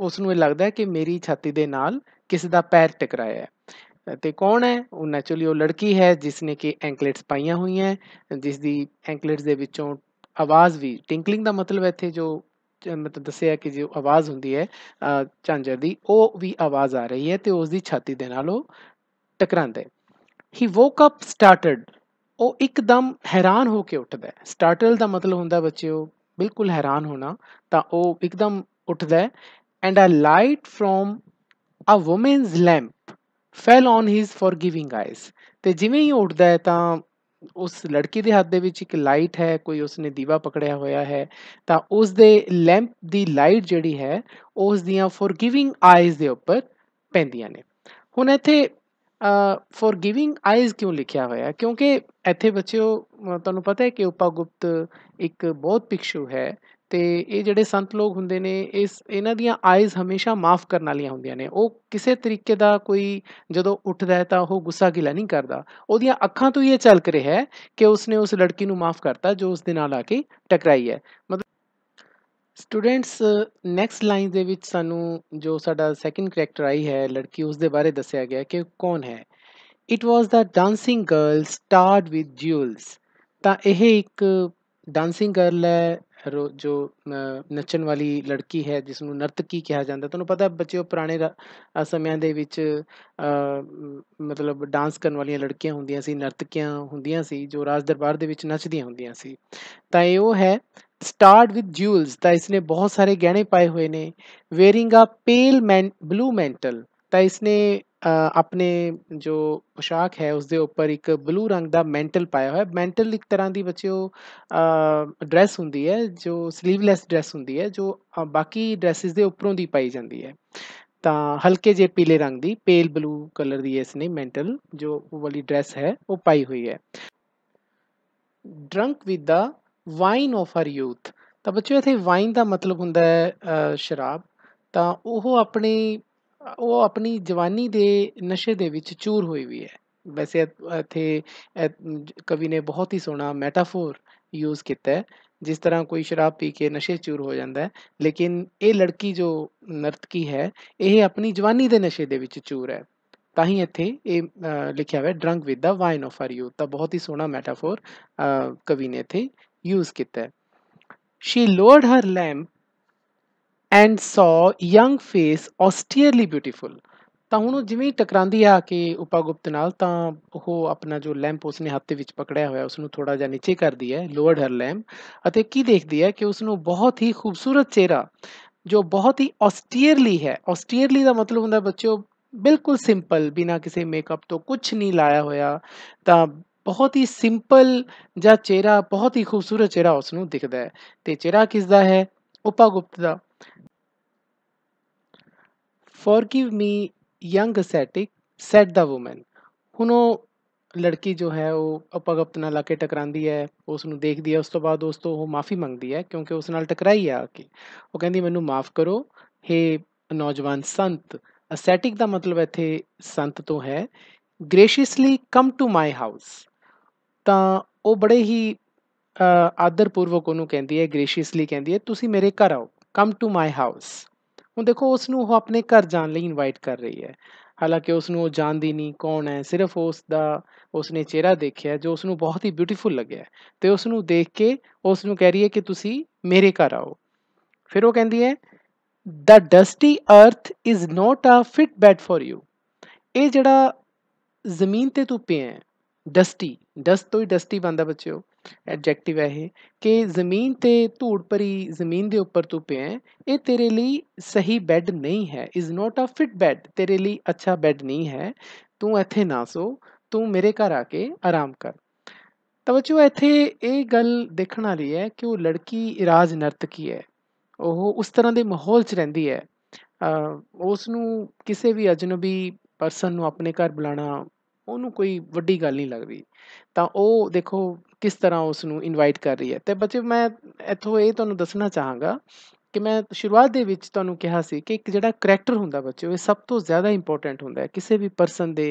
ਉਸ ਨੂੰ ਇਹ ਲੱਗਦਾ ਹੈ ਕਿ ਮੇਰੀ ਛਾਤੀ ਦੇ ਨਾਲ ਕਿਸੇ ਦਾ ਪੈਰ ਟਕਰਾਇਆ ਹੈ ਤੇ ਕੌਣ ਹੈ ਉਹ ਨੇਚਰਲੀ ਉਹ ਲੜਕੀ ਹੈ ਜਿਸ ਨੇ ਕਿ ਐਂਕਲੇਟਸ ਪਾਈਆਂ ਹੋਈਆਂ ਜਿਸ ਦੀ ਐਂਕਲੇਟਸ ਦੇ ਵਿੱਚੋਂ ਆਵਾਜ਼ ਵੀ ਟਿੰਕਲਿੰਗ ਦਾ ਮਤਲਬ ਹੈ ਇੱਥੇ ਜੋ ਮਤਲਬ ਦੱਸਿਆ ਕਿ ਜੋ ਆਵਾਜ਼ ਹੁੰਦੀ ਹੈ ਝਾਂਜਰ ਦੀ ਉਹ ਵੀ ਆਵਾਜ਼ ਆ ਰਹੀ ਹੈ ਤੇ ਉਸ ਦੀ ਛਾਤੀ ਦੇ ਨਾਲ ਉਹ ਟਕਰਾਂਦੇ ਹੀ ਵੋਕ ਅਪ ਸਟਾਰਟਡ ਉਹ ਇੱਕਦਮ ਹੈਰਾਨ ਹੋ ਕੇ ਉੱਠਦਾ ਸਟਾਰਟਲ ਦਾ ਮਤਲਬ ਹੁੰਦਾ ਬੱਚਿਓ ਬਿਲਕੁਲ ਹੈਰਾਨ ਹੋਣਾ ਤਾਂ ਉਹ ਇੱਕਦਮ ਉੱਠਦਾ and a light from a woman's lamp fell on his forgiving eyes ਤੇ ਜਿਵੇਂ ਹੀ ਉੱਠਦਾ ਹੈ ਤਾਂ ਉਸ ਲੜਕੀ ਦੇ ਹੱਥ ਦੇ ਵਿੱਚ ਇੱਕ ਲਾਈਟ ਹੈ ਕੋਈ ਉਸਨੇ ਦੀਵਾ ਪਕੜਿਆ ਹੋਇਆ ਹੈ ਤਾਂ ਉਸ ਦੇ ਲੈਂਪ ਦੀ ਲਾਈਟ ਜਿਹੜੀ ਹੈ ਉਸ ਦੀਆਂ ਫੋਰਗਿਵਿੰਗ ਆਈਜ਼ ਦੇ ਉੱਪਰ ਪੈਂਦੀਆਂ ਨੇ ਹੁਣ ਇੱਥੇ ਫੋਰਗਿਵਿੰਗ ਆਈਜ਼ ਕਿਉਂ ਲਿਖਿਆ ਹੋਇਆ ਕਿਉਂਕਿ ਇੱਥੇ ਬੱਚਿਓ ਤੁਹਾਨੂੰ ਪਤਾ ਹੈ ਕਿ ਉਪਾਗੁਪਤ ਇੱਕ ਬਹੁਤ ਪਿਕਸ਼ੂ ਹੈ ਤੇ ਇਹ ਜਿਹੜੇ ਸੰਤ ਲੋਕ ਹੁੰਦੇ ਨੇ ਇਸ ਇਹਨਾਂ ਦੀਆਂ ਆਈਜ਼ ਹਮੇਸ਼ਾ ਮਾਫ ਕਰਨ ਵਾਲੀਆਂ ਹੁੰਦੀਆਂ ਨੇ ਉਹ ਕਿਸੇ ਤਰੀਕੇ ਦਾ ਕੋਈ ਜਦੋਂ ਉੱਠਦਾ ਹੈ ਤਾਂ ਉਹ ਗੁੱਸਾ ਗਿਲਾ ਨਹੀਂ ਕਰਦਾ ਉਹਦੀਆਂ ਅੱਖਾਂ ਤੋਂ ਹੀ ਇਹ ਝਲਕ ਰਿਹਾ ਹੈ ਕਿ ਉਸਨੇ ਉਸ ਲੜਕੀ ਨੂੰ ਮਾਫ ਕਰਤਾ ਜੋ ਉਸ ਦੇ ਨਾਲ ਆ ਕੇ ਟਕਰਾਈ ਹੈ ਮਤਲਬ ਸਟੂਡੈਂਟਸ ਨੈਕਸਟ ਲਾਈਨ ਦੇ ਵਿੱਚ ਸਾਨੂੰ ਜੋ ਸਾਡਾ ਸੈਕੰਡ ਕੈਰੈਕਟਰ ਆਈ ਹੈ ਲੜਕੀ ਉਸ ਦੇ ਬਾਰੇ ਦੱਸਿਆ ਗਿਆ ਕਿ ਕੌਣ ਹੈ it was the dancing girl starred with jewels ਤਾਂ ਇਹ ਇੱਕ ਡਾਂਸਿੰਗ ਗਰਲ ਹੈ ਜੋ ਨੱਚਣ ਵਾਲੀ ਲੜਕੀ ਹੈ ਜਿਸ ਨੂੰ ਨਰਤਕੀ ਕਿਹਾ ਜਾਂਦਾ ਤੁਹਾਨੂੰ ਪਤਾ ਬੱਚਿਓ ਪੁਰਾਣੇ ਸਮਿਆਂ ਦੇ ਵਿੱਚ ਮਤਲਬ ਡਾਂਸ ਕਰਨ ਵਾਲੀਆਂ ਲੜਕੀਆਂ ਹੁੰਦੀਆਂ ਸੀ ਨਰਤਕੀਆਂ ਹੁੰਦੀਆਂ ਸੀ ਜੋ ਰਾਜ ਦਰਬਾਰ ਦੇ ਵਿੱਚ ਨੱਚਦੀਆਂ ਹੁੰਦੀਆਂ ਸੀ ਤਾਂ ਇਹ ਉਹ ਹੈ ਸਟਾਰਟ ਵਿਦ ਜੂਲਸ ਤਾਂ ਇਸਨੇ ਬਹੁਤ ਸਾਰੇ ਗਹਿਣੇ ਪਾਏ ਹੋਏ ਨੇ wearing a pale blue mantle ਤਾਂ ਇਸਨੇ ਆਪਣੇ ਜੋ ਪੋਸ਼ਾਕ ਹੈ ਉਸ ਦੇ ਉੱਪਰ ਇੱਕ ਬਲੂ ਰੰਗ ਦਾ ਮੈਂਟਲ ਪਾਇਆ ਹੋਇਆ ਹੈ ਮੈਂਟਲ ਇੱਕ ਤਰ੍ਹਾਂ ਦੀ ਬੱਚਿਓ ਡਰੈਸ ਹੁੰਦੀ ਹੈ ਜੋ ਸਲੀਵਲੈਸ ਡਰੈਸ ਹੁੰਦੀ ਹੈ ਜੋ ਬਾਕੀ ਡਰੈਸਿਸ ਦੇ ਉੱਪਰੋਂ ਦੀ ਪਾਈ ਜਾਂਦੀ ਹੈ ਤਾਂ ਹਲਕੇ ਜਿਹੇ ਪੀਲੇ ਰੰਗ ਦੀ ਪੇਲ ਬਲੂ ਕਲਰ ਦੀ ਇਸ ਨੇ ਮੈਂਟਲ ਜੋ ਉਹ ਵਾਲੀ ਡਰੈਸ ਹੈ ਉਹ ਪਾਈ ਹੋਈ ਹੈ drunk with the wine of her youth ਤਾਂ ਬੱਚਿਓ ਇਥੇ ਵਾਈਨ ਦਾ ਮਤਲਬ ਹੁੰਦਾ ਹੈ ਸ਼ਰਾਬ ਤਾਂ ਉਹ ਆਪਣੀ ਉਹ ਆਪਣੀ ਜਵਾਨੀ ਦੇ ਨਸ਼ੇ ਦੇ ਵਿੱਚ ਚੂਰ ਹੋਈ ਵੀ ਹੈ ਵੈਸੇ ਇੱਥੇ ਕਵੀ ਨੇ ਬਹੁਤ ਹੀ ਸੋਹਣਾ ਮੈਟਾਫੋਰ ਯੂਜ਼ ਕੀਤਾ ਹੈ ਜਿਸ ਤਰ੍ਹਾਂ ਕੋਈ ਸ਼ਰਾਬ ਪੀ ਕੇ ਨਸ਼ੇ ਚੂਰ ਹੋ ਜਾਂਦਾ ਹੈ ਲੇਕਿਨ ਇਹ ਲੜਕੀ ਜੋ ਨਰਤਕੀ ਹੈ ਇਹ ਆਪਣੀ ਜਵਾਨੀ ਦੇ ਨਸ਼ੇ ਦੇ ਵਿੱਚ ਚੂਰ ਹੈ ਤਾਂ ਹੀ ਇੱਥੇ ਇਹ ਲਿਖਿਆ ਹੋਇਆ drunk with the wine of our youth ਤਾਂ ਬਹੁਤ ਹੀ ਸੋਹਣਾ ਮੈਟਾਫੋਰ ਕਵੀ ਨੇ ਇੱਥੇ ਯੂਜ਼ ਕੀਤਾ ਹੈ she lowered her lamp and saw young face austerely beautiful ਤਾਂ ਹੁਣ ਉਹ ਜਿਵੇਂ ਹੀ ਟਕਰਾਂਦੀ ਆ ਕੇ ਉਪਾਗੁਪਤ ਨਾਲ ਤਾਂ ਉਹ ਆਪਣਾ ਜੋ ਲੈਂਪ ਉਸਨੇ ਹੱਥ ਦੇ ਵਿੱਚ ਪਕੜਿਆ ਹੋਇਆ ਉਸ ਨੂੰ ਥੋੜਾ ਜਿਹਾ ਨੀਚੇ ਕਰਦੀ ਹੈ ਲੋਅਰਡ ਹਰ ਲੈਂਪ ਅਤੇ ਕੀ ਦੇਖਦੀ ਹੈ ਕਿ ਉਸ ਨੂੰ ਬਹੁਤ ਹੀ ਖੂਬਸੂਰਤ ਚਿਹਰਾ ਜੋ ਬਹੁਤ ਹੀ ਆਸਟੀਅਰਲੀ ਹੈ ਆਸਟੀਅਰਲੀ ਦਾ ਮਤਲਬ ਹੁੰਦਾ ਬੱਚਿਓ ਬਿਲਕੁਲ ਸਿੰਪਲ ਬਿਨਾ ਕਿਸੇ ਮੇਕਅਪ ਤੋਂ ਕੁਝ ਨਹੀਂ ਲਾਇਆ ਹੋਇਆ ਤਾਂ ਬਹੁਤ ਹੀ ਸਿੰਪਲ ਜਾਂ ਚਿਹਰਾ ਬਹੁਤ ਹੀ ਖੂਬਸੂਰਤ ਚਿਹਰਾ ਉਸ ਨੂੰ ਦਿਖਦਾ ਹੈ ਤੇ ਚਿਹਰਾ ਕਿਸ ਦਾ ਹੈ ਉਪਾਗੁਪਤ ਦਾ forgive me young ascetic said the woman ਹੁਣ ਉਹ ਲੜਕੀ ਜੋ ਹੈ ਉਹ ਅਪਗਪਤ ਨਾਲ ਲਾ ਕੇ ਟਕਰਾਂਦੀ ਹੈ ਉਸ ਨੂੰ ਦੇਖਦੀ ਹੈ ਉਸ ਤੋਂ ਬਾਅਦ ਦੋਸਤੋ ਉਹ ਮਾਫੀ ਮੰਗਦੀ ਹੈ ਕਿਉਂਕਿ ਉਸ ਨਾਲ ਟਕਰਾਈ ਆ ਕੇ ਉਹ ਕਹਿੰਦੀ ਮੈਨੂੰ ਮਾਫ ਕਰੋ ਹੇ ਨੌਜਵਾਨ ਸੰਤ ਅਸੈਟਿਕ ਦਾ ਮਤਲਬ ਇੱਥੇ ਸੰਤ ਤੋਂ ਹੈ ਗ੍ਰੇਸ਼ੀਅਸਲੀ ਕਮ ਟੂ ਮਾਈ ਹਾਊਸ ਤਾਂ ਉਹ ਬੜੇ ਹੀ ਆਦਰਪੂਰਵਕ ਉਹਨੂੰ ਕਹਿੰਦੀ ਹੈ ਗ੍ਰੇਸ਼ੀਅਸਲੀ ਕਹਿੰਦੀ ਹੈ ਤੁਸੀਂ ਮੇਰੇ ਘਰ ਆਓ ਕਮ ਟੂ ਮਾਈ ਹਾਊਸ ਹੁਣ ਦੇਖੋ ਉਸ ਨੂੰ ਉਹ ਆਪਣੇ ਘਰ ਜਾਣ ਲਈ ਇਨਵਾਈਟ ਕਰ ਰਹੀ ਹੈ ਹਾਲਾਂਕਿ ਉਸ ਨੂੰ ਉਹ ਜਾਣਦੀ ਨਹੀਂ ਕੌਣ ਹੈ ਸਿਰਫ ਉਸ ਦਾ ਉਸ ਨੇ ਚਿਹਰਾ ਦੇਖਿਆ ਜੋ ਉਸ ਨੂੰ ਬਹੁਤ ਹੀ ਬਿਊਟੀਫੁਲ ਲੱਗਿਆ ਤੇ ਉਸ ਨੂੰ ਦੇਖ ਕੇ ਉਸ ਨੂੰ ਕਹਿ ਰਹੀ ਹੈ ਕਿ ਤੁਸੀਂ ਮੇਰੇ ਘਰ ਆਓ ਫਿਰ ਉਹ ਕਹਿੰਦੀ ਹੈ the dusty earth is not a fit bed for you ਇਹ ਜਿਹੜਾ ਜ਼ਮੀਨ ਤੇ ਤੂੰ ਪਿਆ ਹੈ ਡਸਟੀ ਡਸਟ ਤੋਂ ਹੀ ਡਸਟੀ ਬੰਦਾ ਬੱਚਿਓ ਐਡਜੈਕਟਿਵ ਹੈ ਇਹ ਕਿ ਜ਼ਮੀਨ ਤੇ ਧੂੜ ਭਰੀ ਜ਼ਮੀਨ ਦੇ ਉੱਪਰ ਤੂੰ ਪਿਆ ਹੈ ਇਹ ਤੇਰੇ ਲਈ ਸਹੀ ਬੈੱਡ ਨਹੀਂ ਹੈ is not a fit bed ਤੇਰੇ ਲਈ ਅੱਛਾ ਬੈੱਡ ਨਹੀਂ ਹੈ ਤੂੰ ਇੱਥੇ ਨਾ ਸੋ ਤੂੰ ਮੇਰੇ ਘਰ ਆ ਕੇ ਆਰਾਮ ਕਰ ਤਵੱਜੋ ਇੱਥੇ ਇਹ ਗੱਲ ਦੇਖਣ ਵਾਲੀ ਹੈ ਕਿ ਉਹ ਲੜਕੀ ਇਰਾਜ ਨਰਤਕੀ ਹੈ ਉਹ ਉਸ ਤਰ੍ਹਾਂ ਦੇ ਮਾਹੌਲ 'ਚ ਰਹਿੰਦੀ ਹੈ ਉਸ ਨੂੰ ਕਿਸੇ ਵੀ ਅਜਨਬੀ ਪਰਸਨ ਨੂੰ ਆਪਣੇ ਘਰ ਬੁਲਾਣਾ ਉਹਨੂੰ ਕੋਈ ਵੱਡੀ ਗੱਲ ਨਹੀਂ ਲੱਗਦੀ ਤਾਂ ਉਹ ਦੇਖੋ ਕਿਸ ਤਰ੍ਹਾਂ ਉਸ ਨੂੰ ਇਨਵਾਈਟ ਕਰ ਰਹੀ ਹੈ ਤੇ ਬੱਚੇ ਮੈਂ ਇਥੋਂ ਇਹ ਤੁਹਾਨੂੰ ਦੱਸਣਾ ਚਾਹਾਂਗਾ ਕਿ ਮੈਂ ਸ਼ੁਰੂਆਤ ਦੇ ਵਿੱਚ ਤੁਹਾਨੂੰ ਕਿਹਾ ਸੀ ਕਿ ਇੱਕ ਜਿਹੜਾ ਕੈਰੈਕਟਰ ਹੁੰਦਾ ਬੱਚੇ ਉਹ ਸਭ ਤੋਂ ਜ਼ਿਆਦਾ ਇੰਪੋਰਟੈਂਟ ਹੁੰਦਾ ਹੈ ਕਿਸੇ ਵੀ ਪਰਸਨ ਦੇ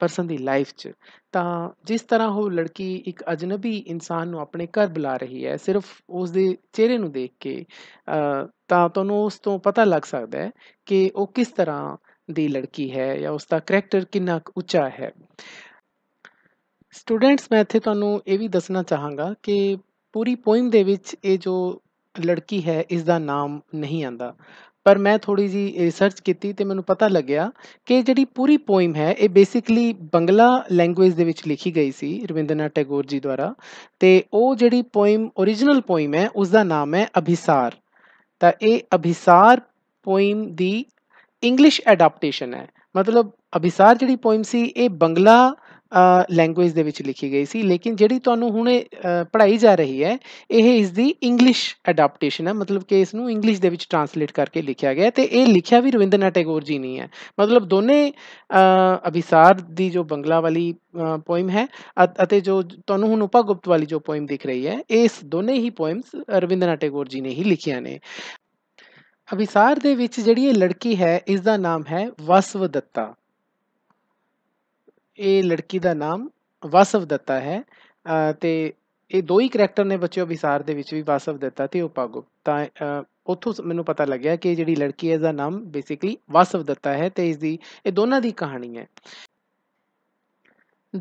ਪਰਸਨ ਦੀ ਲਾਈਫ 'ਚ ਤਾਂ ਜਿਸ ਤਰ੍ਹਾਂ ਉਹ ਲੜਕੀ ਇੱਕ ਅਜਨਬੀ ਇਨਸਾਨ ਨੂੰ ਆਪਣੇ ਘਰ ਬੁਲਾ ਰਹੀ ਹੈ ਸਿਰਫ ਉਸ ਦੇ ਚਿਹਰੇ ਨੂੰ ਦੇਖ ਕੇ ਤਾਂ ਤੁਹਾਨੂੰ ਉਸ ਤੋਂ ਪਤਾ ਲੱਗ ਸਕਦਾ ਹੈ ਕਿ ਉਹ ਕਿਸ ਤਰ੍ਹਾਂ ਦੀ ਲੜਕੀ ਹੈ ਜਾਂ ਉਸ ਦਾ ਕੈਰੈਕਟਰ ਕਿੰਨਾ ਉੱਚਾ ਹੈ ਸਟੂਡੈਂਟਸ ਮੈਂ ਇੱਥੇ ਤੁਹਾਨੂੰ ਇਹ ਵੀ ਦੱਸਣਾ ਚਾਹਾਂਗਾ ਕਿ ਪੂਰੀ ਪੋਇਮ ਦੇ ਵਿੱਚ ਇਹ ਜੋ ਲੜਕੀ ਹੈ ਇਸ ਦਾ ਨਾਮ ਨਹੀਂ ਆਂਦਾ ਪਰ ਮੈਂ ਥੋੜੀ ਜੀ ਰਿਸਰਚ ਕੀਤੀ ਤੇ ਮੈਨੂੰ ਪਤਾ ਲੱਗਿਆ ਕਿ ਜਿਹੜੀ ਪੂਰੀ ਪੋਇਮ ਹੈ ਇਹ ਬੇਸਿਕਲੀ ਬੰਗਲਾ ਲੈਂਗੁਏਜ ਦੇ ਵਿੱਚ ਲਿਖੀ ਗਈ ਸੀ ਰਵਿੰਦਰਨਾਥ ਟੈਗੋਰ ਜੀ ਦੁਆਰਾ ਤੇ ਉਹ ਜਿਹੜੀ ਪੋਇਮ origignal ਪੋਇਮ ਹੈ ਉਸ ਦਾ ਨਾਮ ਹੈ ਅਭਿਸਾਰ ਤਾਂ ਇਹ ਅਭਿਸਾਰ ਪੋਇਮ ਦੀ ਇੰਗਲਿਸ਼ ਐਡਾਪਟੇਸ਼ਨ ਹੈ ਮਤਲਬ ਅਭਿਸਾਰ ਜਿਹੜੀ ਪੋਇਮ ਸੀ ਇਹ ਬੰਗਲਾ ਲੈਂਗੁਏਜ ਦੇ ਵਿੱਚ ਲਿਖੀ ਗਈ ਸੀ ਲੇਕਿਨ ਜਿਹੜੀ ਤੁਹਾਨੂੰ ਹੁਣੇ ਪੜ੍ਹਾਈ ਜਾ ਰਹੀ ਹੈ ਇਹ ਇਸ ਦੀ ਇੰਗਲਿਸ਼ ਅਡਾਪਟੇਸ਼ਨ ਹੈ ਮਤਲਬ ਕਿ ਇਸ ਨੂੰ ਇੰਗਲਿਸ਼ ਦੇ ਵਿੱਚ ਟ੍ਰਾਂਸਲੇਟ ਕਰਕੇ ਲਿਖਿਆ ਗਿਆ ਤੇ ਇਹ ਲਿਖਿਆ ਵੀ ਰਵਿੰਦਰਨਾਥ ਟੈਗੋਰ ਜੀ ਨੇ ਹੈ ਮਤਲਬ ਦੋਨੇ ਅਭਿਸਾਰ ਦੀ ਜੋ ਬੰਗਲਾ ਵਾਲੀ ਪੋਇਮ ਹੈ ਅਤੇ ਜੋ ਤੁਹਾਨੂੰ ਹੁਣ ਉਪਗੁਪਤ ਵਾਲੀ ਜੋ ਪੋਇਮ ਦਿਖ ਰਹੀ ਹੈ ਇਸ ਦੋਨੇ ਹੀ ਪੋਇਮਸ ਰਵਿੰਦਰਨਾਥ ਟੈਗੋਰ ਜੀ ਨੇ ਹੀ ਲਿਖੀਆਂ ਨੇ ਅਭਿਸਾਰ ਦੇ ਵਿੱਚ ਜਿਹੜੀ ਇਹ ਲੜਕੀ ਹੈ ਇਸ ਦਾ ਨਾਮ ਹੈ ਵਸਵਦੱਤਾ ਇਹ ਲੜਕੀ ਦਾ ਨਾਮ ਵਾਸਵ ਦਿੱਤਾ ਹੈ ਤੇ ਇਹ ਦੋ ਹੀ ਕੈਰੈਕਟਰ ਨੇ ਬੱਚਿਓ ਵਿਸਾਰ ਦੇ ਵਿੱਚ ਵੀ ਵਾਸਵ ਦਿੱਤਾ ਤੇ ਉਪਾਗੁਪ ਤਾਂ ਉੱਥੋਂ ਮੈਨੂੰ ਪਤਾ ਲੱਗਿਆ ਕਿ ਜਿਹੜੀ ਲੜਕੀ ਹੈ ਦਾ ਨਾਮ ਬੇਸਿਕਲੀ ਵਾਸਵ ਦਿੱਤਾ ਹੈ ਤੇ ਇਸ ਦੀ ਇਹ ਦੋਨਾਂ ਦੀ ਕਹਾਣੀ ਹੈ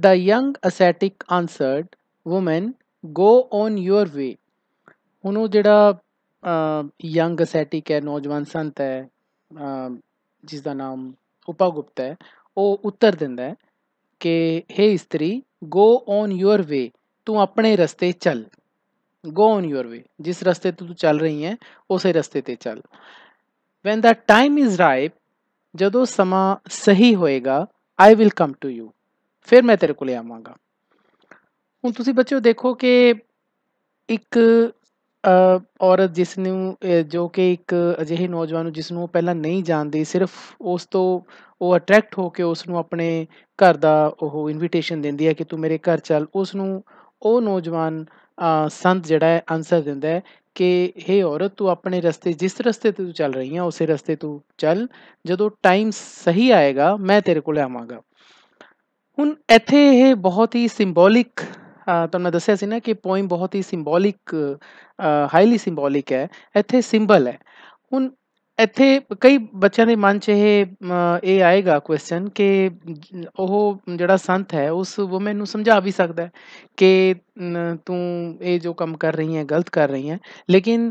the young ascetic answered woman go on your way ਉਹਨੂੰ ਜਿਹੜਾ ਯੰਗ ਅਸੈਟਿਕ ਹੈ ਨੌਜਵਾਨ ਸੰਤ ਹੈ ਜਿਸ ਦਾ ਨਾਮ ਉਪਾਗੁਪਤ ਹੈ ਉਹ ਉੱਤਰ ਦਿੰਦਾ ਹੈ ਕਿ हे ਇਸਤਰੀ ਗੋ ਔਨ ਯੋਰ ਵੇ ਤੂੰ ਆਪਣੇ ਰਸਤੇ ਚੱਲ ਗੋ ਔਨ ਯੋਰ ਵੇ ਜਿਸ ਰਸਤੇ ਤੂੰ ਚੱਲ ਰਹੀ ਹੈ ਉਸੇ ਰਸਤੇ ਤੇ ਚੱਲ when the time is ripe ਜਦੋਂ ਸਮਾਂ ਸਹੀ ਹੋਏਗਾ I will come to you ਫਿਰ ਮੈਂ ਤੇਰੇ ਕੋਲ ਆਵਾਂਗਾ ਹੁਣ ਤੁਸੀਂ ਬੱਚਿਓ ਦੇਖੋ ਕਿ ਇੱਕ ਔਰਤ ਜਿਸ ਨੂੰ ਜੋ ਕਿ ਇੱਕ ਅਜਿਹੇ ਨੌਜਵਾਨ ਨੂੰ ਜਿਸ ਨੂੰ ਪਹਿਲਾਂ ਨਹੀਂ ਜਾਣਦੀ ਸਿਰਫ ਉਸ ਤੋਂ ਉਹ ਅਟਰੈਕਟ ਹੋ ਕੇ ਉਸ ਨੂੰ ਆਪਣੇ ਘਰ ਦਾ ਉਹ ਇਨਵੀਟੇਸ਼ਨ ਦਿੰਦੀ ਹੈ ਕਿ ਤੂੰ ਮੇਰੇ ਘਰ ਚੱਲ ਉਸ ਨੂੰ ਉਹ ਨੌਜਵਾਨ ਸੰਤ ਜਿਹੜਾ ਹੈ ਅਨਸਰ ਦਿੰਦਾ ਹੈ ਕਿ हे ਔਰਤ ਤੂੰ ਆਪਣੇ ਰਸਤੇ ਜਿਸ ਰਸਤੇ ਤੇ ਤੂੰ ਚੱਲ ਰਹੀ ਹੈ ਉਸੇ ਰਸਤੇ ਤੂੰ ਚੱਲ ਜਦੋਂ ਟਾਈਮ ਸਹੀ ਆਏਗਾ ਮੈਂ ਤੇਰੇ ਕੋਲ ਆਵਾਂਗਾ ਹੁਣ ਇੱਥੇ ਇਹ ਬਹੁਤ ਹੀ ਸਿੰਬੋਲਿਕ ਤੁਹਾਨੂੰ ਮੈਂ ਦੱਸਿਆ ਸੀ ਨਾ ਕਿ ਪੋਇਮ ਬਹੁਤ ਹੀ ਸਿੰਬੋਲਿਕ ਹਾਈਲੀ ਸਿੰਬੋਲਿਕ ਹੈ ਇੱਥੇ ਸਿੰਬਲ ਹੈ ਹੁਣ ਇੱਥੇ ਕਈ ਬੱਚਿਆਂ ਦੇ ਮਨ 'ਚ ਇਹ ਇਹ ਆਏਗਾ ਕੁਐਸਚਨ ਕਿ ਉਹ ਜਿਹੜਾ ਸੰਤ ਹੈ ਉਸ ਉਹ ਨੂੰ ਸਮਝਾ ਵੀ ਸਕਦਾ ਹੈ ਕਿ ਤੂੰ ਇਹ ਜੋ ਕੰਮ ਕਰ ਰਹੀ ਹੈ ਗਲਤ ਕਰ ਰਹੀ ਹੈ ਲੇਕਿਨ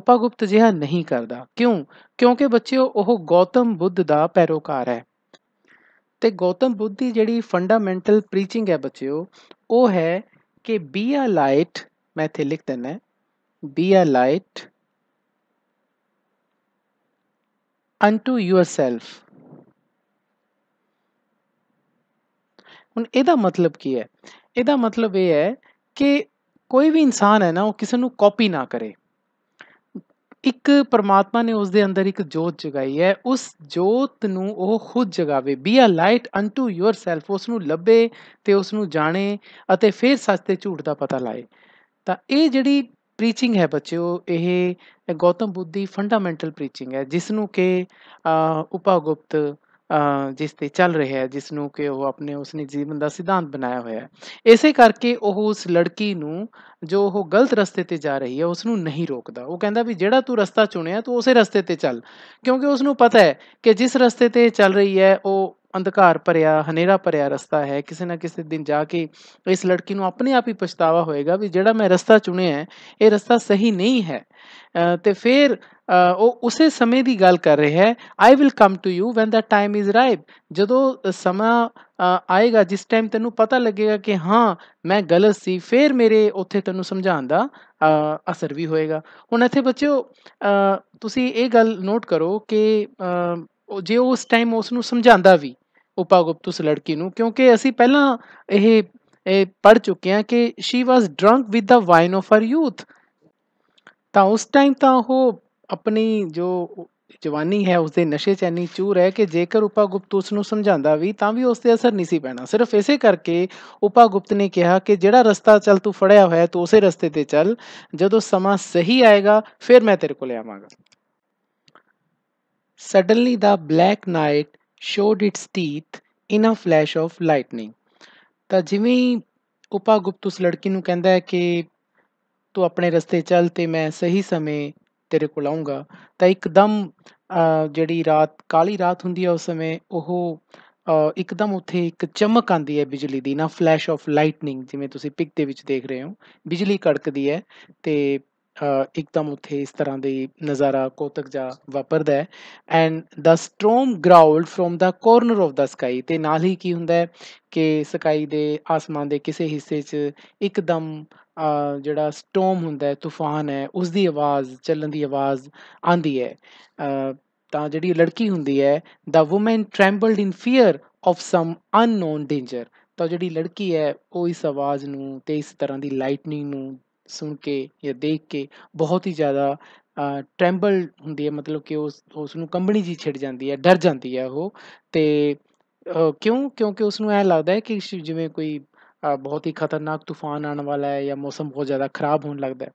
ਉਪਾਗੁਪਤ ਜਿਹਾ ਨਹੀਂ ਕਰਦਾ ਕਿਉਂ ਕਿਉਂਕਿ ਬੱਚਿਓ ਉਹ ਗੌਤਮ ਬੁੱਧ ਦਾ ਪੈਰੋਕਾਰ ਹੈ ਤੇ ਗੌਤਮ ਬੁੱਧ ਦੀ ਜਿਹੜੀ ਫੰਡਾਮੈਂਟਲ ਪ੍ਰੀਚਿੰਗ ਹੈ ਬੱਚਿਓ ਉਹ ਹੈ ਕਿ ਬੀ ਆ ਲਾਈਟ ਮੈਂ ਇੱਥੇ ਲਿਖ ਦਿੰਦਾ ਬੀ ਆ ਲਾਈਟ unto yourself ਹੁਣ ਇਹਦਾ ਮਤਲਬ ਕੀ ਹੈ ਇਹਦਾ ਮਤਲਬ ਇਹ ਹੈ ਕਿ ਕੋਈ ਵੀ ਇਨਸਾਨ ਹੈ ਨਾ ਉਹ ਕਿਸੇ ਨੂੰ ਕਾਪੀ ਨਾ ਕਰੇ ਇੱਕ ਪਰਮਾਤਮਾ ਨੇ ਉਸ ਦੇ ਅੰਦਰ ਇੱਕ ਜੋਤ ਜਗਾਈ ਹੈ ਉਸ ਜੋਤ ਨੂੰ ਉਹ ਖੁਦ ਜਗਾਵੇ be a light unto self ਉਸ ਨੂੰ ਲੱਭੇ ਤੇ ਉਸ ਨੂੰ ਜਾਣੇ ਅਤੇ ਫਿਰ ਸੱਚ ਤੇ ਝੂਠ ਦਾ ਪਤਾ ਲਾਏ ਤਾਂ ਇਹ ਜਿਹੜੀ ਪ੍ਰੀਚਿੰਗ ਹੈ ਬੱਚਿਓ ਇਹ ਗੌਤਮ ਬੁੱਧ ਦੀ ਫੰਡਾਮੈਂਟਲ ਪ੍ਰੀਚਿੰਗ ਹੈ ਜਿਸ ਨੂੰ ਕਿ ਉਪਾਗੁਪਤ ਜਿਸ ਤੇ ਚੱਲ ਰਿਹਾ ਹੈ ਜਿਸ ਨੂੰ ਕਿ ਉਹ ਆਪਣੇ ਉਸਨੇ ਜੀਵਨ ਦਾ ਸਿਧਾਂਤ ਬਣਾਇਆ ਹੋਇਆ ਹੈ ਇਸੇ ਕਰਕੇ ਉਹ ਉਸ ਲੜਕੀ ਨੂੰ ਜੋ ਉਹ ਗਲਤ ਰਸਤੇ ਤੇ ਜਾ ਰਹੀ ਹੈ ਉਸ ਨੂੰ ਨਹੀਂ ਰੋਕਦਾ ਉਹ ਕਹਿੰਦਾ ਵੀ ਜਿਹੜਾ ਤੂੰ ਰਸਤਾ ਚੁਣਿਆ ਤੂੰ ਉਸੇ ਰਸਤੇ ਤੇ ਚੱਲ ਕਿਉਂਕਿ ਉਸ ਨੂੰ ਪਤਾ ਹੈ ਕਿ ਜਿਸ ਰਸਤੇ ਤੇ ਚੱਲ ਰਹੀ ਹੈ ਉਹ ਅੰਧਕਾਰ ਭਰਿਆ ਹਨੇਰਾ ਭਰਿਆ ਰਸਤਾ ਹੈ ਕਿਸੇ ਨਾ ਕਿਸੇ ਦਿਨ ਜਾ ਕੇ ਇਸ ਲੜਕੀ ਨੂੰ ਆਪਣੇ ਆਪ ਹੀ ਪਛਤਾਵਾ ਹੋਏਗਾ ਵੀ ਜਿਹੜਾ ਮੈਂ ਰਸਤਾ ਚੁਣਿਆ ਹੈ ਇਹ ਰਸਤਾ ਸਹੀ ਨਹੀਂ ਹੈ ਤੇ ਫਿਰ ਉਹ ਉਸੇ ਸਮੇਂ ਦੀ ਗੱਲ ਕਰ ਰਿਹਾ ਹੈ I will come to you when the time is ripe ਜਦੋਂ ਸਮਾਂ ਆਏਗਾ ਜਿਸ ਟਾਈਮ ਤੈਨੂੰ ਪਤਾ ਲੱਗੇਗਾ ਕਿ ਹਾਂ ਮੈਂ ਗਲਤ ਸੀ ਫਿਰ ਮੇਰੇ ਉੱਥੇ ਤੈਨੂੰ ਸਮਝਾਉਣ ਦਾ ਅਸਰ ਵੀ ਹੋਏਗਾ ਹੁਣ ਇੱਥੇ ਬੱਚਿਓ ਤੁਸੀਂ ਇਹ ਗੱਲ ਨੋਟ ਕਰੋ ਕਿ ਜੇ ਉਸ ਟਾਈਮ ਉਸ ਨੂੰ ਸਮਝਾਉਂਦਾ ਵੀ ਉਪਾਗੁਪਤ ਉਸ ਲੜਕੀ ਨੂੰ ਕਿਉਂਕਿ ਅਸੀਂ ਪਹਿਲਾਂ ਇਹ ਇਹ ਪੜ ਚੁੱਕੇ ਹਾਂ ਕਿ she was drunk with the wine of her youth ਤਾਂ ਉਸ ਟਾਈਮ ਤਾਂ ਉਹ ਆਪਣੀ ਜੋ ਜਵਾਨੀ ਹੈ ਉਸ ਦੇ ਨਸ਼ੇ 'ਚ ਇੰਨੀ ਚੂਰ ਹੈ ਕਿ ਜੇਕਰ ਉਪਾਗੁਪਤ ਉਸ ਨੂੰ ਸਮਝਾਉਂਦਾ ਵੀ ਤਾਂ ਵੀ ਉਸ ਤੇ ਅਸਰ ਨਹੀਂ ਸੀ ਪੈਣਾ ਸਿਰਫ ਇਸੇ ਕਰਕੇ ਉਪਾਗੁਪਤ ਨੇ ਕਿਹਾ ਕਿ ਜਿਹੜਾ ਰਸਤਾ ਚੱਲ ਤੂੰ ਫੜਿਆ ਹੋਇਆ ਤੂੰ ਉਸੇ ਰਸਤੇ ਤੇ ਚੱਲ ਜਦੋਂ ਸਮਾਂ ਸਹੀ ਆਏਗਾ ਫਿਰ ਮੈਂ ਤੇਰੇ ਕੋਲ ਆਵਾਂਗਾ suddenly the black night showed its teeth in a flash of lightning ਤਾਂ ਜਿਵੇਂ ਹੀ ਉਪਾਗੁਪਤ ਉਸ ਲੜਕੀ ਨੂੰ ਕਹਿੰਦਾ ਹੈ ਕਿ ਤੂੰ ਆਪਣੇ ਰਸਤੇ ਚੱਲ ਤੇ ਮੈਂ ਸਹੀ ਸਮੇਂ ਤੇਰੇ ਕੋਲ ਆਉਂਗਾ ਤਾਂ ਇੱਕਦਮ ਜਿਹੜੀ ਰਾਤ ਕਾਲੀ ਰਾਤ ਹੁੰਦੀ ਹੈ ਉਸ ਸਮੇਂ ਉਹ ਇੱਕਦਮ ਉੱਥੇ ਇੱਕ ਚਮਕ ਆਂਦੀ ਹੈ ਬਿਜਲੀ ਦੀ ਨਾ ਫਲੈਸ਼ ਆਫ ਲਾਈਟਨਿੰਗ ਜਿਵੇਂ ਤੁਸੀਂ ਪਿਕ ਦੇ ਵਿੱਚ ਦੇਖ ਰਹੇ ਹੋ ਬਿਜਲੀ ਕੜਕਦੀ ਹੈ ਤੇ ਇੱਕਦਮ ਉੱਥੇ ਇਸ ਤਰ੍ਹਾਂ ਦੇ ਨਜ਼ਾਰਾ ਕੋਤਕ ਜਾ ਵਾਪਰਦਾ ਹੈ and the storm growled from the corner of the sky ਤੇ ਨਾਲ ਹੀ ਕੀ ਹੁੰਦਾ ਹੈ ਕਿ ਸਕਾਈ ਦੇ ਆਸਮਾਨ ਦੇ ਕਿਸੇ ਹਿੱਸੇ 'ਚ ਇੱਕਦਮ ਜਿਹੜਾ ਸਟ੍ਰੋਮ ਹੁੰਦਾ ਹੈ ਤੂਫਾਨ ਹੈ ਉਸ ਦੀ ਆਵਾਜ਼ ਚੱਲਣ ਦੀ ਆਵਾਜ਼ ਆਂਦੀ ਹੈ ਤਾਂ ਜਿਹੜੀ ਲੜਕੀ ਹੁੰਦੀ ਹੈ the woman trembled in fear of some unknown danger ਤਾਂ ਜਿਹੜੀ ਲੜਕੀ ਹੈ ਉਹ ਇਸ ਆਵਾਜ਼ ਨੂੰ ਤੇ ਇਸ ਤਰ੍ਹਾਂ ਦੀ ਲਾਈਟਨਿੰਗ ਨੂੰ ਸੁਣ ਕੇ ਜਾਂ ਦੇਖ ਕੇ ਬਹੁਤ ਹੀ ਜ਼ਿਆਦਾ ਟ੍ਰੈਂਬਲ ਹੁੰਦੀ ਹੈ ਮਤਲਬ ਕਿ ਉਸ ਉਸ ਨੂੰ ਕੰਬਣੀ ਜੀ ਛਿੜ ਜਾਂਦੀ ਹੈ ਡਰ ਜਾਂਦੀ ਹੈ ਉਹ ਤੇ ਕਿਉਂ ਕਿਉਂਕਿ ਉਸ ਨੂੰ ਐ ਲੱਗਦਾ ਹੈ ਕਿ ਜਿਵੇਂ ਕੋਈ ਬਹੁਤ ਹੀ ਖਤਰਨਾਕ ਤੂਫਾਨ ਆਉਣ ਵਾਲਾ ਹੈ ਜਾਂ ਮੌਸਮ ਬਹੁਤ ਜ਼ਿਆਦਾ ਖਰਾਬ ਹੋਣ ਲੱਗਦਾ ਹੈ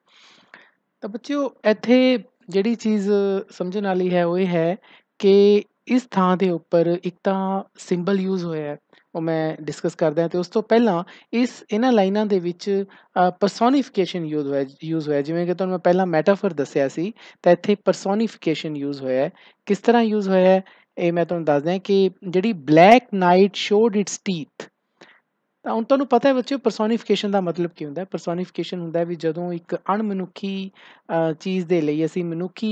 ਤਾਂ ਬੱਚਿਓ ਇੱਥੇ ਜਿਹੜੀ ਚੀਜ਼ ਸਮਝਣ ਵਾਲੀ ਹੈ ਉਹ ਇਹ ਹੈ ਕਿ ਇਸ ਥਾਂ ਦੇ ਉੱਪਰ ਇੱਕ ਤਾਂ ਸਿੰਬਲ ਯੂਜ਼ ਹੋਇਆ ਹੈ ਉਹ ਮੈਂ ਡਿਸਕਸ ਕਰਦਾ ਤੇ ਉਸ ਤੋਂ ਪਹਿਲਾਂ ਇਸ ਇਹਨਾਂ ਲਾਈਨਾਂ ਦੇ ਵਿੱਚ ਪਰਸੋਨੀਫਿਕੇਸ਼ਨ ਯੂਜ਼ ਹੋਇਆ ਯੂਜ਼ ਹੋਇਆ ਜਿਵੇਂ ਕਿ ਤੁਹਾਨੂੰ ਮੈਂ ਪਹਿਲਾਂ ਮੈਟਾਫਰ ਦੱਸਿਆ ਸੀ ਤਾਂ ਇੱਥੇ ਪਰਸੋਨੀਫਿਕੇਸ਼ਨ ਯੂਜ਼ ਹੋਇਆ ਹੈ ਕਿਸ ਤਰ੍ਹਾਂ ਯੂਜ਼ ਹੋਇਆ ਹੈ ਇਹ ਮੈਂ ਤੁਹਾਨੂੰ ਦੱਸਦਾ ਕਿ ਜਿਹੜੀ black night showed its teeth ਤਾਂ ਹੁਣ ਤੁਹਾਨੂੰ ਪਤਾ ਹੈ ਬੱਚਿਓ ਪਰਸੋਨੀਫਿਕੇਸ਼ਨ ਦਾ ਮਤਲਬ ਕੀ ਹੁੰਦਾ ਹੈ ਪਰਸੋਨੀਫਿਕੇਸ਼ਨ ਹੁੰਦਾ ਹੈ ਵੀ ਜਦੋਂ ਇੱਕ ਅਣਮਨੁੱਖੀ ਚੀਜ਼ ਦੇ ਲਈ ਅਸੀਂ ਮਨੁੱਖੀ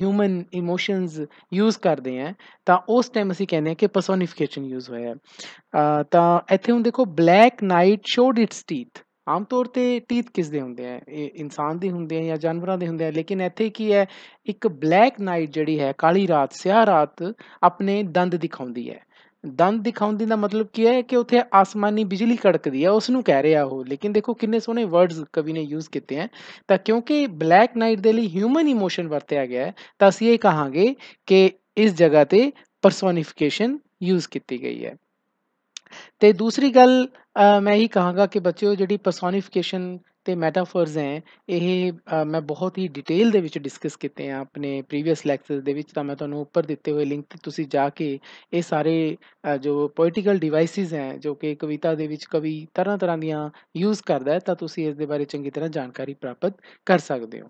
ਹਿਊਮਨ ਇਮੋਸ਼ਨਸ ਯੂਜ਼ ਕਰਦੇ ਹਾਂ ਤਾਂ ਉਸ ਟਾਈਮ ਅਸੀਂ ਕਹਿੰਦੇ ਹਾਂ ਕਿ ਪਰਸੋਨੀਫਿਕੇਸ਼ਨ ਯੂਜ਼ ਹੋਇਆ ਹੈ ਤਾਂ ਇੱਥੇ ਹੁਣ ਦੇਖੋ black night showed its teeth ਆਮ ਤੌਰ ਤੇ ਟੀਥ ਕਿਸ ਦੇ ਹੁੰਦੇ ਆ ਇਹ ਇਨਸਾਨ ਦੇ ਹੁੰਦੇ ਆ ਜਾਂ ਜਾਨਵਰਾਂ ਦੇ ਹੁੰਦੇ ਆ ਲੇਕਿਨ ਇੱਥੇ ਕੀ ਹੈ ਇੱਕ ਬਲੈਕ ਨਾਈਟ ਜਿਹੜੀ ਹੈ ਕਾਲੀ ਰਾਤ ਸਿਆਹ ਰਾਤ ਆਪਣੇ ਦੰਦ ਦਿਖਾਉਂਦੀ ਹੈ ਦੰਦ ਦਿਖਾਉਂਦੀ ਦਾ ਮਤਲਬ ਕੀ ਹੈ ਕਿ ਉੱਥੇ ਆਸਮਾਨੀ ਬਿਜਲੀ ਕੜਕਦੀ ਹੈ ਉਸ ਨੂੰ ਕਹਿ ਰਿਹਾ ਉਹ ਲੇਕਿਨ ਦੇਖੋ ਕਿੰਨੇ ਸੋਹਣੇ ਵਰਡਸ ਕਵੀ ਨੇ ਯੂਜ਼ ਕੀਤੇ ਹੈ ਤਾਂ ਕਿਉਂਕਿ ਬਲੈਕ ਨਾਈਟ ਦੇ ਲਈ ਹਿਊਮਨ ਇਮੋਸ਼ਨ ਵਰਤਿਆ ਗਿਆ ਹੈ ਤਾਂ ਅਸੀਂ ਇਹ ਕਹਾਂਗੇ ਕਿ ਇਸ ਜਗ੍ਹਾ ਤੇ ਪਰਸੋਨੀਫਿਕੇਸ਼ਨ ਯੂਜ਼ ਕੀਤੀ ਗਈ ਹੈ ਤੇ ਦੂਸਰੀ ਗੱਲ ਮੈਂ ਹੀ ਕਹਾਂਗਾ ਕਿ ਬੱਚਿਓ ਜਿਹੜੀ ਪਰਸੋਨੀਫਿਕੇਸ਼ਨ ਤੇ ਮੈਟਾਫਰਸ ਹੈ ਇਹ ਮੈਂ ਬਹੁਤ ਹੀ ਡਿਟੇਲ ਦੇ ਵਿੱਚ ਡਿਸਕਸ ਕੀਤੇ ਆ ਆਪਣੇ ਪ੍ਰੀਵੀਅਸ ਲੈਕਚਰਸ ਦੇ ਵਿੱਚ ਤਾਂ ਮੈਂ ਤੁਹਾਨੂੰ ਉੱਪਰ ਦਿੱਤੇ ਹੋਏ ਲਿੰਕ ਤੇ ਤੁਸੀਂ ਜਾ ਕੇ ਇਹ ਸਾਰੇ ਜੋ ਪੋਇਟੀਕਲ ਡਿਵਾਈਸਿਸ ਹੈ ਜੋ ਕਿ ਕਵਿਤਾ ਦੇ ਵਿੱਚ ਕਵੀ ਤਰ੍ਹਾਂ ਤਰ੍ਹਾਂ ਦੀਆਂ ਯੂਜ਼ ਕਰਦਾ ਹੈ ਤਾਂ ਤੁਸੀਂ ਇਸ ਦੇ ਬਾਰੇ ਚੰਗੀ ਤਰ੍ਹਾਂ ਜਾਣਕਾਰੀ ਪ੍ਰਾਪਤ ਕਰ ਸਕਦੇ ਹੋ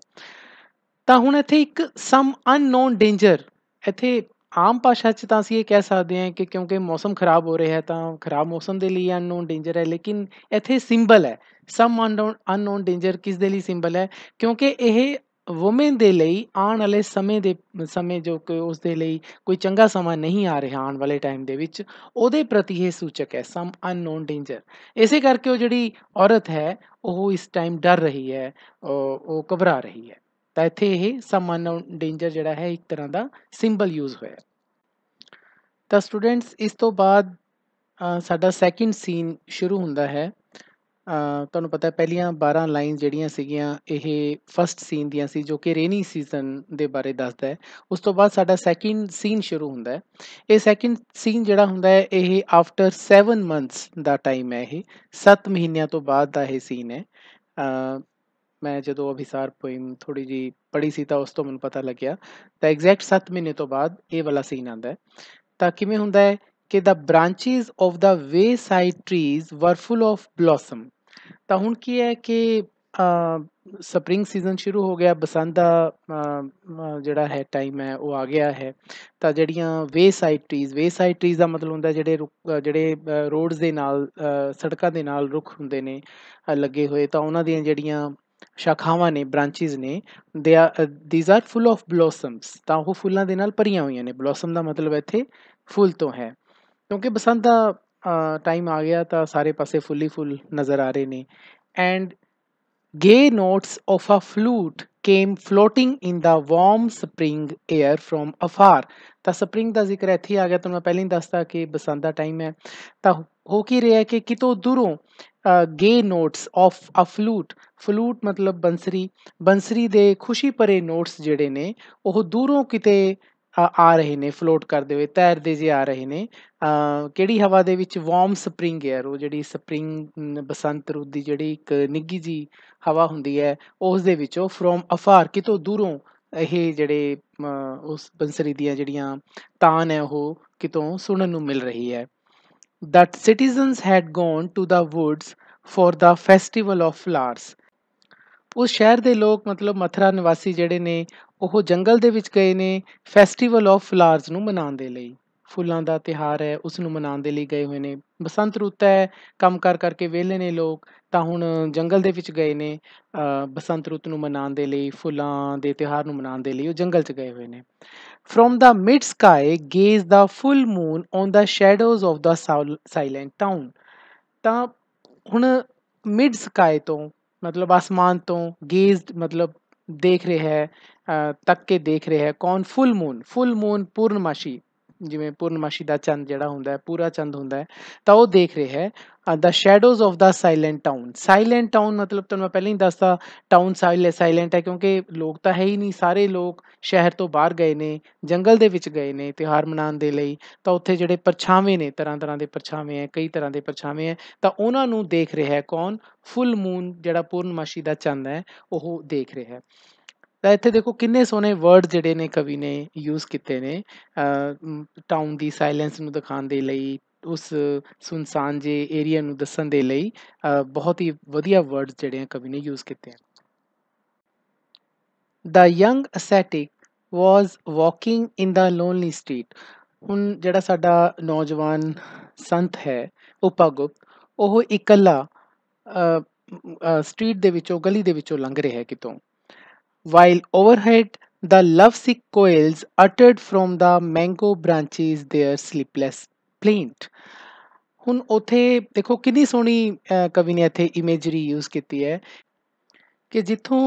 ਤਾਂ ਹੁਣ ਇੱਥੇ ਇੱਕ ਸਮ ਅਨਨੋਨ ਡੇਂਜਰ ਇੱਥੇ ਆਮ ਭਾਸ਼ਾ 'ਚ ਤਾਂ ਅਸੀਂ ਇਹ ਕਹਿ ਸਕਦੇ ਹਾਂ ਕਿ ਕਿਉਂਕਿ ਮੌਸਮ ਖਰਾਬ ਹੋ ਰਿਹਾ ਹੈ ਤਾਂ ਖਰਾਬ ਮੌਸਮ ਦੇ ਲਈ ਅਨਨੋਨ ਡੇਂਜਰ ਹੈ ਲੇਕਿਨ ਇੱਥੇ ਸਿੰਬਲ ਹੈ ਸਮ ਅਨਨੋਨ ਡੇਂਜਰ ਕਿਸ ਦੇ ਲਈ ਸਿੰਬਲ ਹੈ ਕਿਉਂਕਿ ਇਹ ਔਮਨ ਦੇ ਲਈ ਆਉਣ ਵਾਲੇ ਸਮੇਂ ਦੇ ਸਮੇਂ ਜੋ ਕਿ ਉਸ ਦੇ ਲਈ ਕੋਈ ਚੰਗਾ ਸਮਾਂ ਨਹੀਂ ਆ ਰਿਹਾ ਆਉਣ ਵਾਲੇ ਟਾਈਮ ਦੇ ਵਿੱਚ ਉਹਦੇ ਪ੍ਰਤੀ ਇਹ ਸੂਚਕ ਹੈ ਸਮ ਅਨਨੋਨ ਡੇਂਜਰ ਇਸੇ ਕਰਕੇ ਉਹ ਜਿਹੜੀ ਔਰਤ ਹੈ ਉਹ ਇਸ ਟਾਈਮ ਡਰ ਰਹੀ ਹੈ ਉਹ ਘਬਰਾ ਰਹੀ ਹੈ ਤਾਂ ਇੱਥੇ ਇਹ ਸਮ ਅਨਨੋਨ ਡੇਂਜਰ ਜਿਹੜਾ ਹੈ ਇੱਕ ਤਰ੍ਹਾਂ ਦਾ ਸਿੰਬਲ ਯੂਜ਼ ਹੋਇਆ ਤਾਂ ਸਟੂਡੈਂਟਸ ਇਸ ਤੋਂ ਬਾਅਦ ਸਾਡਾ ਸੈਕਿੰਡ ਸੀਨ ਸ਼ੁਰੂ ਹੁੰਦਾ ਹੈ ਤੁਹਾਨੂੰ ਪਤਾ ਪਹਿਲੀਆਂ 12 ਲਾਈਨ ਜਿਹੜੀਆਂ ਸੀਗੀਆਂ ਇਹ ਫਰਸਟ ਸੀਨ ਦੀਆਂ ਸੀ ਜੋ ਕਿ ਰੇਨੀ ਸੀਜ਼ਨ ਦੇ ਬਾਰੇ ਦੱਸਦਾ ਹੈ ਉਸ ਤੋਂ ਬਾਅਦ ਸਾਡਾ ਸੈਕਿੰਡ ਸੀਨ ਸ਼ੁਰੂ ਹੁੰਦਾ ਹੈ ਇਹ ਸੈਕਿੰਡ ਸੀਨ ਜਿਹੜਾ ਹੁੰਦਾ ਹੈ ਇਹ ਆਫਟਰ 7 ਮੰਥਸ ਦਾ ਟਾਈਮ ਹੈ ਇਹ 7 ਮਹੀਨਿਆਂ ਤੋਂ ਬਾਅਦ ਦਾ ਇਹ ਸੀਨ ਹੈ ਮੈਂ ਜਦੋਂ ਅਭਿਸਾਰ ਪੋਇਮ ਥੋੜੀ ਜੀ ਪੜ੍ਹੀ ਸੀ ਤਾਂ ਉਸ ਤੋਂ ਮੈਨੂੰ ਪਤਾ ਲੱਗਿਆ ਤਾਂ ਐਗਜ਼ੈਕਟ 7 ਮਹੀਨੇ ਤੋਂ ਬਾਅਦ ਇਹ ਵਾਲਾ ਸੀਨ ਆਂਦਾ ਹੈ ਤਾਂ ਕਿਵੇਂ ਹੁੰਦਾ ਹੈ के the branches of the wayside trees were full of blossom तो हूँ की है कि स्प्रिंग सीजन शुरू हो गया बसंत जोड़ा है टाइम है वह आ गया है तो जड़िया wayside trees wayside trees का मतलब होंगे जोड़े रुख जोड़े रोड्स के नाल सड़कों के नाल रुख होंगे ने लगे हुए तो उन्होंने जड़िया शाखाव ने ब्रांचिज ने they are these are full of blossoms तो वह फुलों के भरिया हुई ने ब्लॉसम का मतलब इतने फुल तो है क्योंकि बसंत ਦਾ ਟਾਈਮ ਆ ਗਿਆ ਤਾਂ ਸਾਰੇ ਪਾਸੇ ਫੁੱਲੀ ਫੁੱਲ ਨਜ਼ਰ ਆ ਰਹੇ ਨੇ and gay notes of a flute came floating in the warm spring air from afar ਤਾਂ ਸਪ੍ਰਿੰਗ ਦਾ ਜ਼ਿਕਰ ਇੱਥੇ ਆ ਗਿਆ ਤੁਹਾਨੂੰ ਮੈਂ ਪਹਿਲਾਂ ਹੀ ਦੱਸਤਾ ਕਿ ਬਸੰਤ ਦਾ ਟਾਈਮ ਹੈ ਤਾਂ ਹੋ ਕੀ ਰਿਹਾ ਕਿ ਕਿਤੋਂ ਦੂਰੋਂ gay notes of a flute flute ਮਤਲਬ ਬੰਸਰੀ ਬੰਸਰੀ ਦੇ ਖੁਸ਼ੀ ਭਰੇ ਨੋਟਸ ਜਿਹੜੇ ਨੇ ਉਹ ਦੂਰੋਂ ਕਿਤੇ ਆ ਰਹੇ ਨੇ ਫਲੋਟ ਕਰਦੇ ਹੋਏ ਤੈਰਦੇ ਜੇ ਆ ਰਹੇ ਨੇ ਕਿਹੜੀ ਹਵਾ ਦੇ ਵਿੱਚ ਵਾਰਮ ਸਪ੍ਰਿੰਗ 에ਅਰ ਉਹ ਜਿਹੜੀ ਸਪ੍ਰਿੰਗ ਬਸੰਤ ਰੁੱਤ ਦੀ ਜਿਹੜੀ ਇੱਕ ਨਿੱਗੀ ਜੀ ਹਵਾ ਹੁੰਦੀ ਹੈ ਉਸ ਦੇ ਵਿੱਚੋਂ ਫਰੋਮ ਅਫਾਰ ਕਿਤੋਂ ਦੂਰੋਂ ਇਹ ਜਿਹੜੇ ਉਸ ਬੰਸਰੀ ਦੀਆਂ ਜਿਹੜੀਆਂ ਤਾਨ ਹੈ ਉਹ ਕਿਤੋਂ ਸੁਣਨ ਨੂੰ ਮਿਲ ਰਹੀ ਹੈ that citizens had gone to the woods for the festival of flowers ਉਸ ਸ਼ਹਿਰ ਦੇ ਲੋਕ ਮਤਲਬ ਮਥਰਾ ਨਿਵਾਸੀ ਜਿਹੜੇ ਨੇ ਉਹ ਜੰਗਲ ਦੇ ਵਿੱਚ ਗਏ ਨੇ ਫੈਸਟੀਵਲ ਆਫ ਫਲਾਰਸ ਨੂੰ ਮਨਾਉਣ ਦੇ ਲਈ ਫੁੱਲਾਂ ਦਾ ਤਿਹਾਰ ਹੈ ਉਸ ਨੂੰ ਮਨਾਉਣ ਦੇ ਲਈ ਗਏ ਹੋਏ ਨੇ ਬਸੰਤ ਰੁੱਤ ਹੈ ਕੰਮ ਕਰ ਕਰਕੇ ਵਿਹਲੇ ਨੇ ਲੋਕ ਤਾਂ ਹੁਣ ਜੰਗਲ ਦੇ ਵਿੱਚ ਗਏ ਨੇ ਬਸੰਤ ਰੁੱਤ ਨੂੰ ਮਨਾਉਣ ਦੇ ਲਈ ਫੁੱਲਾਂ ਦੇ ਤਿਹਾਰ ਨੂੰ ਮਨਾਉਣ ਦੇ ਲਈ ਉਹ ਜੰਗਲ 'ਚ ਗਏ ਹੋਏ ਨੇ from the mid sky gazed the full moon on the shadows of the silent town ਤਾਂ ਹੁਣ ਮਿਡ ਸਕਾਈ ਤੋਂ ਮਤਲਬ ਅਸਮਾਨ ਤੋਂ ਗੇਜ਼ਡ ਮਤਲਬ ਦੇਖ ਰਿਹਾ ਹੈ ਤੱਕ ਕੇ ਦੇਖ ਰਿਹਾ ਹੈ ਕੌਨ ਫੁੱਲ ਮੂਨ ਫੁੱਲ ਮੂਨ ਪੂਰਨਮਾਸ਼ੀ ਜਿਵੇਂ ਪੂਰਨਮਾਸ਼ੀ ਦਾ ਚੰਦ ਜਿਹੜਾ ਹੁੰਦਾ ਹੈ ਪੂਰਾ ਚੰਦ ਹੁੰਦਾ ਹੈ ਤਾਂ ਉਹ ਦੇਖ ਰਿਹਾ ਹੈ the shadows of the silent town silent town ਮਤਲਬ ਤੁਹਾਨੂੰ ਮੈਂ ਪਹਿਲਾਂ ਹੀ ਦੱਸਤਾ ਟਾਊਨ ਸਾਇਲੈਂਟ ਹੈ ਕਿਉਂਕਿ ਲੋਕ ਤਾਂ ਹੈ ਹੀ ਨਹੀਂ ਸਾਰੇ ਲੋਕ ਸ਼ਹਿਰ ਤੋਂ ਬਾਹਰ ਗਏ ਨੇ ਜੰਗਲ ਦੇ ਵਿੱਚ ਗਏ ਨੇ ਤਿਹਾਰ ਮਨਾਉਣ ਦੇ ਲਈ ਤਾਂ ਉੱਥੇ ਜਿਹੜੇ ਪਰਛਾਵੇਂ ਨੇ ਤਰ੍ਹਾਂ ਤਰ੍ਹਾਂ ਦੇ ਪਰਛਾਵੇਂ ਹੈ ਕਈ ਤਰ੍ਹਾਂ ਦੇ ਪਰਛਾਵੇਂ ਹੈ ਤਾਂ ਉਹਨਾਂ ਨੂੰ ਦੇਖ ਰਿਹਾ ਹੈ ਕੌਣ ਫੁੱਲ ਮੂਨ ਜਿਹੜਾ ਪੂਰਨਮਾਸ਼ੀ ਦਾ ਚੰਦ ਹੈ ਉਹ ਦੇਖ ਰਿਹਾ ਹੈ ਤਾਂ ਇੱਥੇ ਦੇਖੋ ਕਿੰਨੇ ਸੋਹਣੇ ਵਰਡ ਜਿਹੜੇ ਨੇ ਕਵੀ ਨੇ ਯੂਜ਼ ਕੀਤੇ ਨੇ ਟਾਊਨ ਦੀ ਸਾਇਲੈਂਸ ਨੂੰ ਦਿਖਾਉਣ ਦੇ ਲਈ ਉਸ ਸੁਨਸਾਨ ਜੇ ਏਰੀਆ ਨੂੰ ਦੱਸਣ ਦੇ ਲਈ ਬਹੁਤ ਹੀ ਵਧੀਆ ਵਰਡਸ ਜਿਹੜੇ ਕਵੀ ਨੇ ਯੂਜ਼ ਕੀਤੇ ਹਨ the young ascetic was walking in the lonely street ਹੁਣ ਜਿਹੜਾ ਸਾਡਾ ਨੌਜਵਾਨ ਸੰਤ ਹੈ ਉਪਗੁਪਤ ਉਹ ਇਕੱਲਾ ਸਟਰੀਟ ਦੇ ਵਿੱਚੋਂ ਗਲੀ ਦੇ ਵਿੱਚੋਂ ਲੰਘ ਰਿਹਾ ਹੈ ਕਿਤੋਂ while overhead the lovesick quails uttered from the mango branches their sleepless plaint ਹੁਣ ਉਥੇ ਦੇਖੋ ਕਿੰਨੀ ਸੋਹਣੀ ਕਵੀ ਨੇ ਇੱਥੇ ਇਮੇਜਰੀ ਯੂਜ਼ ਕੀਤੀ ਹੈ ਕਿ ਜਿੱਥੋਂ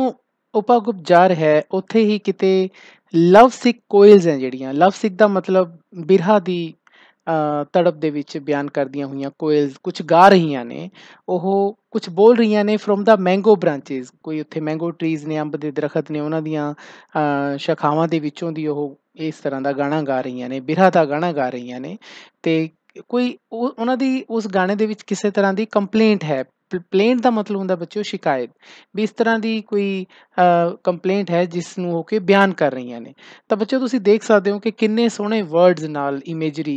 ਉਪਾਗੁਪ ਜਾ ਰਿਹਾ ਹੈ ਉੱਥੇ ਹੀ ਕਿਤੇ ਲਵ ਸਿਕ ਕੋਇਲਸ ਹੈ ਜਿਹੜੀਆਂ ਲਵ ਸਿਕ ਦਾ ਮਤਲਬ ਬਿਰਹਾ ਦੀ ਤੜਪ ਦੇ ਵਿੱਚ ਬਿਆਨ ਕਰਦੀਆਂ ਹੋਈਆਂ ਕੋਇਲਸ ਕੁਝ ਗਾ ਰਹੀਆਂ ਨੇ ਉਹ ਕੁਝ ਬੋਲ ਰਹੀਆਂ ਨੇ ਫਰਮ ਦਾ ਮੈਂਗੋ ਬ੍ਰਾਂਚੇਸ ਕੋਈ ਉੱਥੇ ਮੈਂਗੋ ਟਰੀਜ਼ ਨੇ ਅੰਬ ਦੇ ਦਰਖਤ ਨੇ ਉਹਨਾਂ ਦੀਆਂ ਸ਼ਖਾਵਾਂ ਦੇ ਵਿੱਚੋਂ ਦੀ ਉਹ ਇਸ ਤਰ੍ਹਾਂ ਦਾ ਗਾਣਾ ਗਾ ਰਹੀਆਂ ਨੇ ਬਿਰਹਾ ਦਾ ਗਾਣਾ ਗਾ ਰਹੀਆਂ ਨੇ ਤੇ ਕੋਈ ਉਹਨਾਂ ਦੀ ਉਸ ਗਾਣੇ ਦੇ ਵਿੱਚ ਕਿਸੇ ਤਰ੍ਹਾਂ ਦੀ ਕੰਪਲੇਂਟ ਹੈ ਕੰਪਲੇਂਟ ਦਾ ਮਤਲਬ ਹੁੰਦਾ ਬੱਚਿਓ ਸ਼ਿਕਾਇਤ ਵੀ ਇਸ ਤਰ੍ਹਾਂ ਦੀ ਕੋਈ ਕੰਪਲੇਂਟ ਹੈ ਜਿਸ ਨੂੰ ਉਹ ਕੇ ਬਿਆਨ ਕਰ ਰਹੀਆਂ ਨੇ ਤਾਂ ਬੱਚਿਓ ਤੁਸੀਂ ਦੇਖ ਸਕਦੇ ਹੋ ਕਿ ਕਿੰਨੇ ਸੋਹਣੇ ਵਰਡਸ ਨਾਲ ਇਮੇਜਰੀ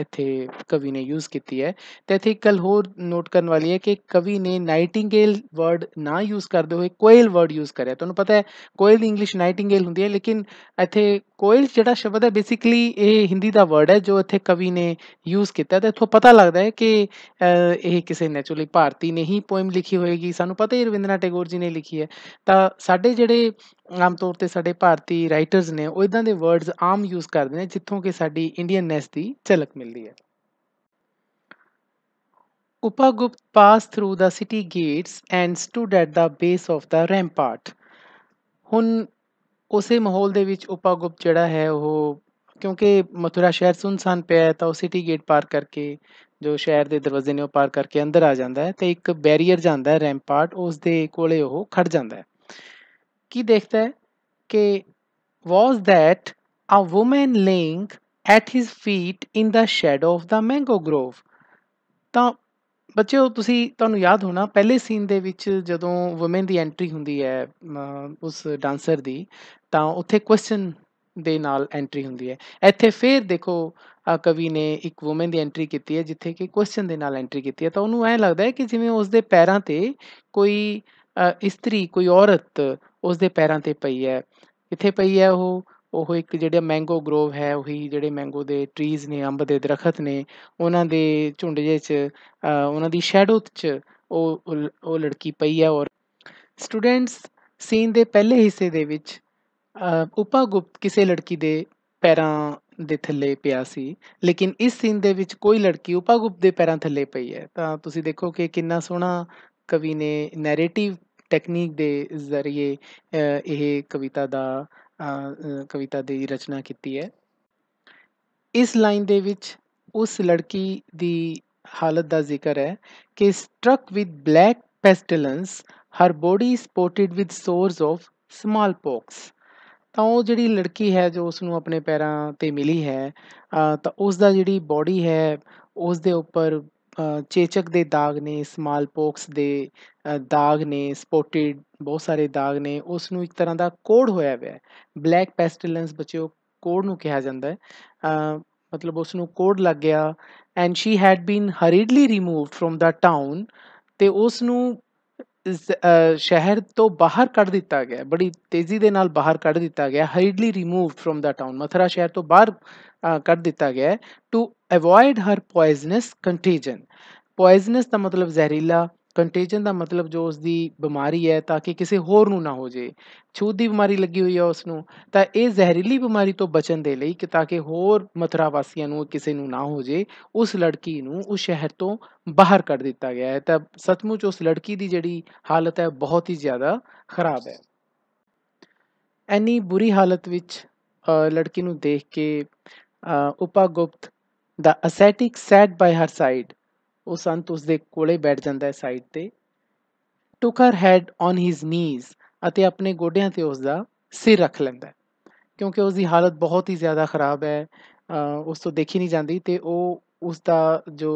ਇੱਥੇ ਕਵੀ ਨੇ ਯੂਜ਼ ਕੀਤੀ ਹੈ ਤੇ ਇੱਥੇ ਕੱਲ ਹੋਰ ਨੋਟ ਕਰਨ ਵਾਲੀ ਹੈ ਕਿ ਕਵੀ ਨੇ ਨਾਈਟਿੰਗੇਲ ਵਰਡ ਨਾ ਯੂਜ਼ ਕਰਦੇ ਹੋਏ ਕੋਇਲ ਵਰਡ ਯੂਜ਼ ਕਰਿਆ ਤੁਹਾਨੂੰ ਪਤਾ ਹੈ ਕੋਇਲ ਦੀ ਇੰਗਲਿਸ਼ ਨਾਈਟਿੰਗੇਲ ਹੁੰਦੀ ਹੈ ਲੇਕਿਨ ਇੱਥੇ ਕੋਇਲ ਜਿਹੜਾ ਸ਼ਬਦ ਹੈ ਬੇਸਿਕਲੀ ਇਹ ਹਿੰਦੀ ਦਾ ਵਰਡ ਹੈ ਜੋ ਇੱਥੇ ਕਵੀ ਨੇ ਯੂਜ਼ ਕੀਤਾ ਤੇ ਇਥੋਂ ਪਤਾ ਲੱਗਦਾ ਹੈ ਕਿ ਇਹ ਕਿਸੇ ਨੇਚੁਰਲੀ ਭਾਰਤੀ ਨੇ ਹੀ ਪੋਇਮ ਲਿਖੀ ਹੋਏਗੀ ਸਾਨੂੰ ਪਤਾ ਹੀ ਰਵਿੰਦਰਨਾਥ ਟੈਗੋਰ ਜੀ ਨੇ ਲਿਖੀ ਹੈ ਤਾਂ ਸਾਡੇ ਜਿਹੜੇ ਆਮ ਤੌਰ ਤੇ ਸਾਡੇ ਭਾਰਤੀ ਰਾਈਟਰਸ ਨੇ ਉਹ ਇਦਾਂ ਦੇ ਵਰਡਸ ਆਮ ਯੂਜ਼ ਕਰਦੇ ਨੇ ਜਿੱਥੋਂ ਕਿ ਸਾਡੀ ਇੰਡੀਅਨ ਨੈਸ ਦੀ ਝਲਕ ਮਿਲਦੀ ਹੈ Upagupta passed through the city gates and stood at the base of the rampart ਹੁਣ ਉਸੇ ਮਾਹੌਲ ਦੇ ਵਿੱਚ ਉਪਾਗੁਪ ਜਿਹੜਾ ਹੈ ਉਹ ਕਿਉਂਕਿ ਮਥੁਰਾ ਸ਼ਹਿਰ ਸੁਨਸਾਨ ਪਿਆ ਹੈ ਤਾਂ ਉਹ ਸਿਟੀ ਗੇਟ ਪਾਰ ਕਰਕੇ ਜੋ ਸ਼ਹਿਰ ਦੇ ਦਰਵਾਜ਼ੇ ਨੇ ਉਹ ਪਾਰ ਕਰਕੇ ਅੰਦਰ ਆ ਜਾਂਦਾ ਹੈ ਤੇ ਇੱਕ ਬੈਰੀਅਰ ਜਾਂਦਾ ਹੈ ਰੈਂਪਾਰਟ ਉਸ ਦੇ ਕੋਲੇ ਉਹ ਖੜ ਜਾਂਦਾ ਹੈ ਕੀ ਦੇਖਦਾ ਹੈ ਕਿ was that a woman lying at his feet in the shadow of the mango grove ਤਾਂ ਬੱਚਿਓ ਤੁਸੀਂ ਤੁਹਾਨੂੰ ਯਾਦ ਹੋਣਾ ਪਹਿਲੇ ਸੀਨ ਦੇ ਵਿੱਚ ਜਦੋਂ ਔਮਨ ਦੀ ਐਂਟਰੀ ਹੁੰਦੀ ਹੈ ਉਸ ਡਾਂਸਰ ਦੀ ਤਾਂ ਉੱਥੇ ਕੁਐਸਚਨ ਦੇ ਨਾਲ ਐਂਟਰੀ ਹੁੰਦੀ ਹੈ ਇੱਥੇ ਫੇਰ ਦੇਖੋ ਕਵੀ ਨੇ ਇੱਕ ਔਮਨ ਦੀ ਐਂਟਰੀ ਕੀਤੀ ਹੈ ਜਿੱਥੇ ਕਿ ਕੁਐਸਚਨ ਦੇ ਨਾਲ ਐਂਟਰੀ ਕੀਤੀ ਹੈ ਤਾਂ ਉਹਨੂੰ ਐ ਲੱਗਦਾ ਹੈ ਕਿ ਜਿਵੇਂ ਉਸ ਦੇ ਪੈਰਾਂ ਤੇ ਕੋਈ ਇਸਤਰੀ ਕੋਈ ਔਰਤ ਉਸ ਦੇ ਪੈਰਾਂ ਤੇ ਪਈ ਹੈ ਕਿੱਥੇ ਪਈ ਹੈ ਉਹ ਉਹ ਇੱਕ ਜਿਹੜਾ ਮੈਂਗੋ ਗਰੋਵ ਹੈ ਉਹੀ ਜਿਹੜੇ ਮੈਂਗੋ ਦੇ ਟਰੀਜ਼ ਨੇ ਅੰਬ ਦੇ ਦਰਖਤ ਨੇ ਉਹਨਾਂ ਦੇ ਝੁੰਡ ਜੇ ਚ ਉਹਨਾਂ ਦੀ ਸ਼ੈਡੋ 'ਚ ਉਹ ਉਹ ਲੜਕੀ ਪਈ ਹੈ ਔਰ ਸਟੂਡੈਂਟਸ ਸੀਨ ਦੇ ਪਹਿਲੇ ਹਿੱਸੇ ਦੇ ਵਿੱਚ ਉਪਾ ਗੁਪਤ ਕਿਸੇ ਲੜਕੀ ਦੇ ਪੈਰਾਂ ਦੇ ਥੱਲੇ ਪਿਆ ਸੀ ਲੇਕਿਨ ਇਸ ਸੀਨ ਦੇ ਵਿੱਚ ਕੋਈ ਲੜਕੀ ਉਪਾ ਗੁਪਤ ਦੇ ਪੈਰਾਂ ਥੱਲੇ ਪਈ ਹੈ ਤਾਂ ਤੁਸੀਂ ਦੇਖੋ ਕਿ ਕਿੰਨਾ ਸੋਹਣਾ ਕਵੀ ਨੇ ਨੈਰੇਟਿਵ ਟੈਕਨੀਕ ਦੇ ਜ਼ਰੀਏ ਇਹ ਕਵਿਤਾ ਦਾ ਕਵਿਤਾ ਦੀ ਰਚਨਾ ਕੀਤੀ ਹੈ ਇਸ ਲਾਈਨ ਦੇ ਵਿੱਚ ਉਸ ਲੜਕੀ ਦੀ ਹਾਲਤ ਦਾ ਜ਼ਿਕਰ ਹੈ ਕਿ struck with black pestilence her body spotted with sores of smallpox ਤਾਂ ਉਹ ਜਿਹੜੀ ਲੜਕੀ ਹੈ ਜੋ ਉਸ ਨੂੰ ਆਪਣੇ ਪੈਰਾਂ ਤੇ ਮਿਲੀ ਹੈ ਤਾਂ ਉਸ ਦਾ ਜਿਹੜੀ ਬੋਡੀ ਹੈ ਉਸ ਦੇ ਉੱਪਰ ਚੇਚਕ ਦੇ ਦਾਗ ਨੇ ਸਮਾਲ ਪੋਕਸ ਦੇ ਦਾਗ ਨੇ ਸਪੋਰਟਡ ਬਹੁਤ ਸਾਰੇ ਦਾਗ ਨੇ ਉਸ ਨੂੰ ਇੱਕ ਤਰ੍ਹਾਂ ਦਾ ਕੋਡ ਹੋਇਆ ਹੋਇਆ ਹੈ ਬਲੈਕ ਪੈਸਟਿਲੈਂਸ ਬੱਚਿਓ ਕੋਡ ਨੂੰ ਕਿਹਾ ਜਾਂਦਾ ਹੈ ਮਤਲਬ ਉਸ ਨੂੰ ਕੋਡ ਲੱਗ ਗਿਆ and she had been hurriedly removed from the town ਤੇ ਉਸ ਨੂੰ ਸ਼ਹਿਰ ਤੋਂ ਬਾਹਰ ਕੱਢ ਦਿੱਤਾ ਗਿਆ ਬੜੀ ਤੇਜ਼ੀ ਦੇ ਨਾਲ ਬਾਹਰ ਕੱਢ ਦਿੱਤਾ ਗਿਆ hurriedly removed from the town Mathura ਸ਼ਹਿਰ ਤੋਂ ਬਾਹਰ ਕੱਢ ਦਿੱਤਾ ਗਿਆ to avoid her poisonous contagion poisonous ਦਾ ਮਤਲਬ ਜ਼ਹਿਰੀਲਾ ਕੰਟੇਜਨ ਦਾ ਮਤਲਬ ਜੋ ਉਸ ਦੀ ਬਿਮਾਰੀ ਹੈ ਤਾਂ ਕਿ ਕਿਸੇ ਹੋਰ ਨੂੰ ਨਾ ਹੋ ਜੇ ਛੂਤ ਦੀ ਬਿਮਾਰੀ ਲੱਗੀ ਹੋਈ ਹੈ ਉਸ ਨੂੰ ਤਾਂ ਇਹ ਜ਼ਹਿਰੀਲੀ ਬਿਮਾਰੀ ਤੋਂ ਬਚਣ ਦੇ ਲਈ ਕਿ ਤਾਂ ਕਿ ਹੋਰ ਮਥਰਾ ਵਾਸੀਆਂ ਨੂੰ ਕਿਸੇ ਨੂੰ ਨਾ ਹੋ ਜੇ ਉਸ ਲੜਕੀ ਨੂੰ ਉਸ ਸ਼ਹਿਰ ਤੋਂ ਬਾਹਰ ਕੱਢ ਦਿੱਤਾ ਗਿਆ ਹੈ ਤਾਂ ਸੱਚਮੁੱਚ ਉਸ ਲੜਕੀ ਦੀ ਜਿਹੜੀ ਹਾਲਤ ਹੈ ਬਹੁਤ ਹੀ ਜ਼ਿਆਦਾ ਖਰਾਬ ਹੈ ਐਨੀ ਬੁਰੀ ਹਾਲਤ ਵਿੱਚ ਲੜਕੀ ਨੂੰ ਦੇਖ ਕੇ ਉਪਾਗੁਪਤ ਦਾ ਅਸੈਟਿਕ ਸੈਟ ਬਾਈ ਹਰ ਸਾਈਡ ਉਹ ਸੰਤ ਉਸ ਦੇ ਕੋਲੇ ਬੈਠ ਜਾਂਦਾ ਹੈ ਸਾਈਡ ਤੇ took her head on his knees ਅਤੇ ਆਪਣੇ ਗੋਡਿਆਂ ਤੇ ਉਸ ਦਾ ਸਿਰ ਰੱਖ ਲੈਂਦਾ ਕਿਉਂਕਿ ਉਸ ਦੀ ਹਾਲਤ ਬਹੁਤ ਹੀ ਜ਼ਿਆਦਾ ਖਰਾਬ ਹੈ ਉਸ ਤੋਂ ਦੇਖੀ ਨਹੀਂ ਜਾਂਦੀ ਤੇ ਉਹ ਉਸ ਦਾ ਜੋ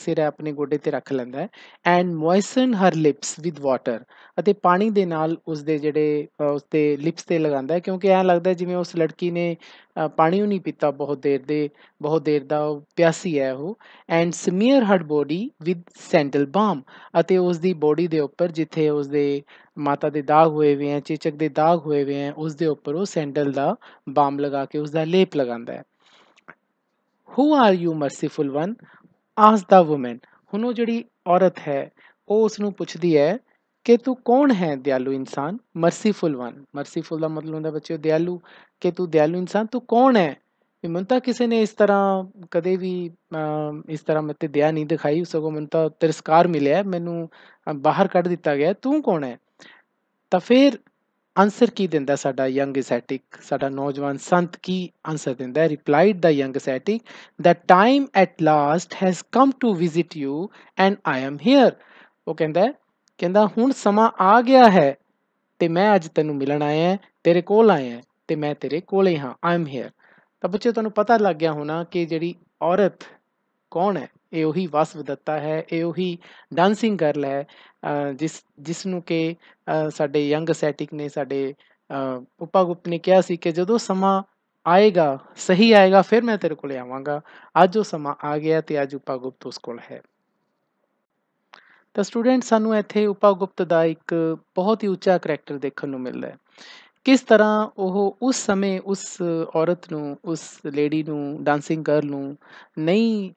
ਸਿਰ ਹੈ ਆਪਣੇ ਗੋਡੇ ਤੇ ਰੱਖ ਲੈਂਦਾ ਹੈ and moistened her lips with water ਅਤੇ ਪਾਣੀ ਦੇ ਨਾਲ ਉਸ ਦੇ ਜਿਹੜੇ ਉਸ ਤੇ ਲਿਪਸ ਤੇ ਲਗਾਉਂਦਾ ਹੈ ਕਿਉਂਕਿ ਐਂ ਲੱਗਦਾ ਜਿਵੇਂ ਉਸ ਲੜਕੀ ਨੇ ਪਾਣੀ ਉਹ ਨਹੀਂ ਪੀਤਾ ਬਹੁਤ ਦੇਰ ਦੇ ਬਹੁਤ ਦੇਰ ਦਾ ਪਿਆਸੀ ਹੈ ਉਹ and smeared her body with sandal balm ਅਤੇ ਉਸ ਦੀ ਬੋਡੀ ਦੇ ਉੱਪਰ ਜਿੱਥੇ ਉਸ ਦੇ ਮਾਤਾ ਦੇ ਦਾਗ ਹੋਏ ਹੋਏ ਹਨ ਚੇਚਕ ਦੇ ਦਾਗ ਹੋਏ ਹੋਏ ਹਨ ਉਸ ਦੇ ਉੱਪਰ ਉਹ ਸੈਂਡਲ ਦਾ ਬਾਮ ਲਗਾ ਕੇ ਉਸ ਦਾ ਲੇਪ ਲਗਾਉਂਦਾ ਹੈ who are you merciful one ਆਸ ਦਾ ਔਮਨ ਹੁਣ ਉਹ ਜਿਹੜੀ ਔਰਤ ਹੈ ਉਹ ਉਸ ਨੂੰ ਪੁੱਛਦੀ ਹੈ ਕਿ ਤੂੰ ਕੌਣ ਹੈ ਦਿਆਲੂ ਇਨਸਾਨ ਮਰਸੀਫੁਲ ਵਨ ਮਰਸੀਫੁਲ ਦਾ ਮਤਲਬ ਹੁੰਦਾ ਬੱਚਿਓ ਦਿਆਲੂ ਕਿ ਤੂੰ ਦਿਆਲੂ ਇਨਸਾਨ ਤੂੰ ਕੌਣ ਹੈ ਮੈਨੂੰ ਤਾਂ ਕਿਸੇ ਨੇ ਇਸ ਤਰ੍ਹਾਂ ਕਦੇ ਵੀ ਇਸ ਤਰ੍ਹਾਂ ਮਤੇ ਦਇਆ ਨਹੀਂ ਦਿਖਾਈ ਸਗੋਂ ਮੈਨੂੰ ਤਾਂ ਤਿਰਸਕਾਰ ਮਿਲਿਆ ਮੈਨੂੰ ਬਾਹਰ ਕੱਢ ਦਿੱਤਾ ਗਿਆ ਤੂੰ ਕੌਣ ਹੈ ਤਾਂ ਫਿਰ ਆਨਸਰ ਕੀ ਦਿੰਦਾ ਸਾਡਾ ਯੰਗ ਐਸੈਟਿਕ ਸਾਡਾ ਨੌਜਵਾਨ ਸੰਤ ਕੀ ਆਨਸਰ ਦਿੰਦਾ replied the young ascetic the time at last has come to visit you and I am here ਉਹ ਕਹਿੰਦਾ ਕਹਿੰਦਾ ਹੁਣ ਸਮਾਂ ਆ ਗਿਆ ਹੈ ਤੇ ਮੈਂ ਅੱਜ ਤੈਨੂੰ ਮਿਲਣ ਆਇਆ ਤੇਰੇ ਕੋਲ ਆਇਆ ਤੇ ਮੈਂ ਤੇਰੇ ਕੋਲੇ ਹਾਂ ਆਈ ਏਮ ਹੇਅਰ ਤਾਂ ਬੱਚੇ ਤੁਹਾਨੂੰ ਪਤਾ ਲੱਗ ਗਿਆ ਹੋਣਾ ਕਿ ਜਿਹੜੀ ਔਰਤ ਕੌਣ ਹੈ ਇਹੋਹੀ ਵਾਸਵ ਦਿੱਤਾ ਹੈ ਇਹੋਹੀ ਡਾਂਸਿੰਗ ਗਰਲ ਹੈ ਜਿਸ ਜਿਸ ਨੂੰ ਕਿ ਸਾਡੇ ਯੰਗ ਸੈਟਿਕ ਨੇ ਸਾਡੇ ਉਪਾ ਗੁਪਤ ਨੇ ਕਿਹਾ ਸੀ ਕਿ ਜਦੋਂ ਸਮਾਂ ਆਏਗਾ ਸਹੀ ਆਏਗਾ ਫਿਰ ਮੈਂ ਤੇਰੇ ਕੋਲੇ ਆਵਾਂਗਾ ਅੱਜ ਉਹ ਸਮਾਂ ਆ ਗਿਆ ਤੇ ਅੱਜ ਉਪਾ ਗੁਪਤ ਉਸ ਕੋਲ ਹੈ ਤਾਂ ਸਟੂਡੈਂਟ ਸਾਨੂੰ ਇੱਥੇ ਉਪਾ ਗੁਪਤ ਦਾ ਇੱਕ ਬਹੁਤ ਹੀ ਉੱਚਾ ਕੈਰੈਕਟਰ ਦੇਖਣ ਨੂੰ ਮਿਲਦਾ ਹੈ ਕਿਸ ਤਰ੍ਹਾਂ ਉਹ ਉਸ ਸਮੇਂ ਉਸ ਔਰਤ ਨੂੰ ਉਸ ਲੇਡੀ ਨੂੰ ਡਾਂਸਿੰਗ ਗਰਲ ਨੂੰ ਨਹੀਂ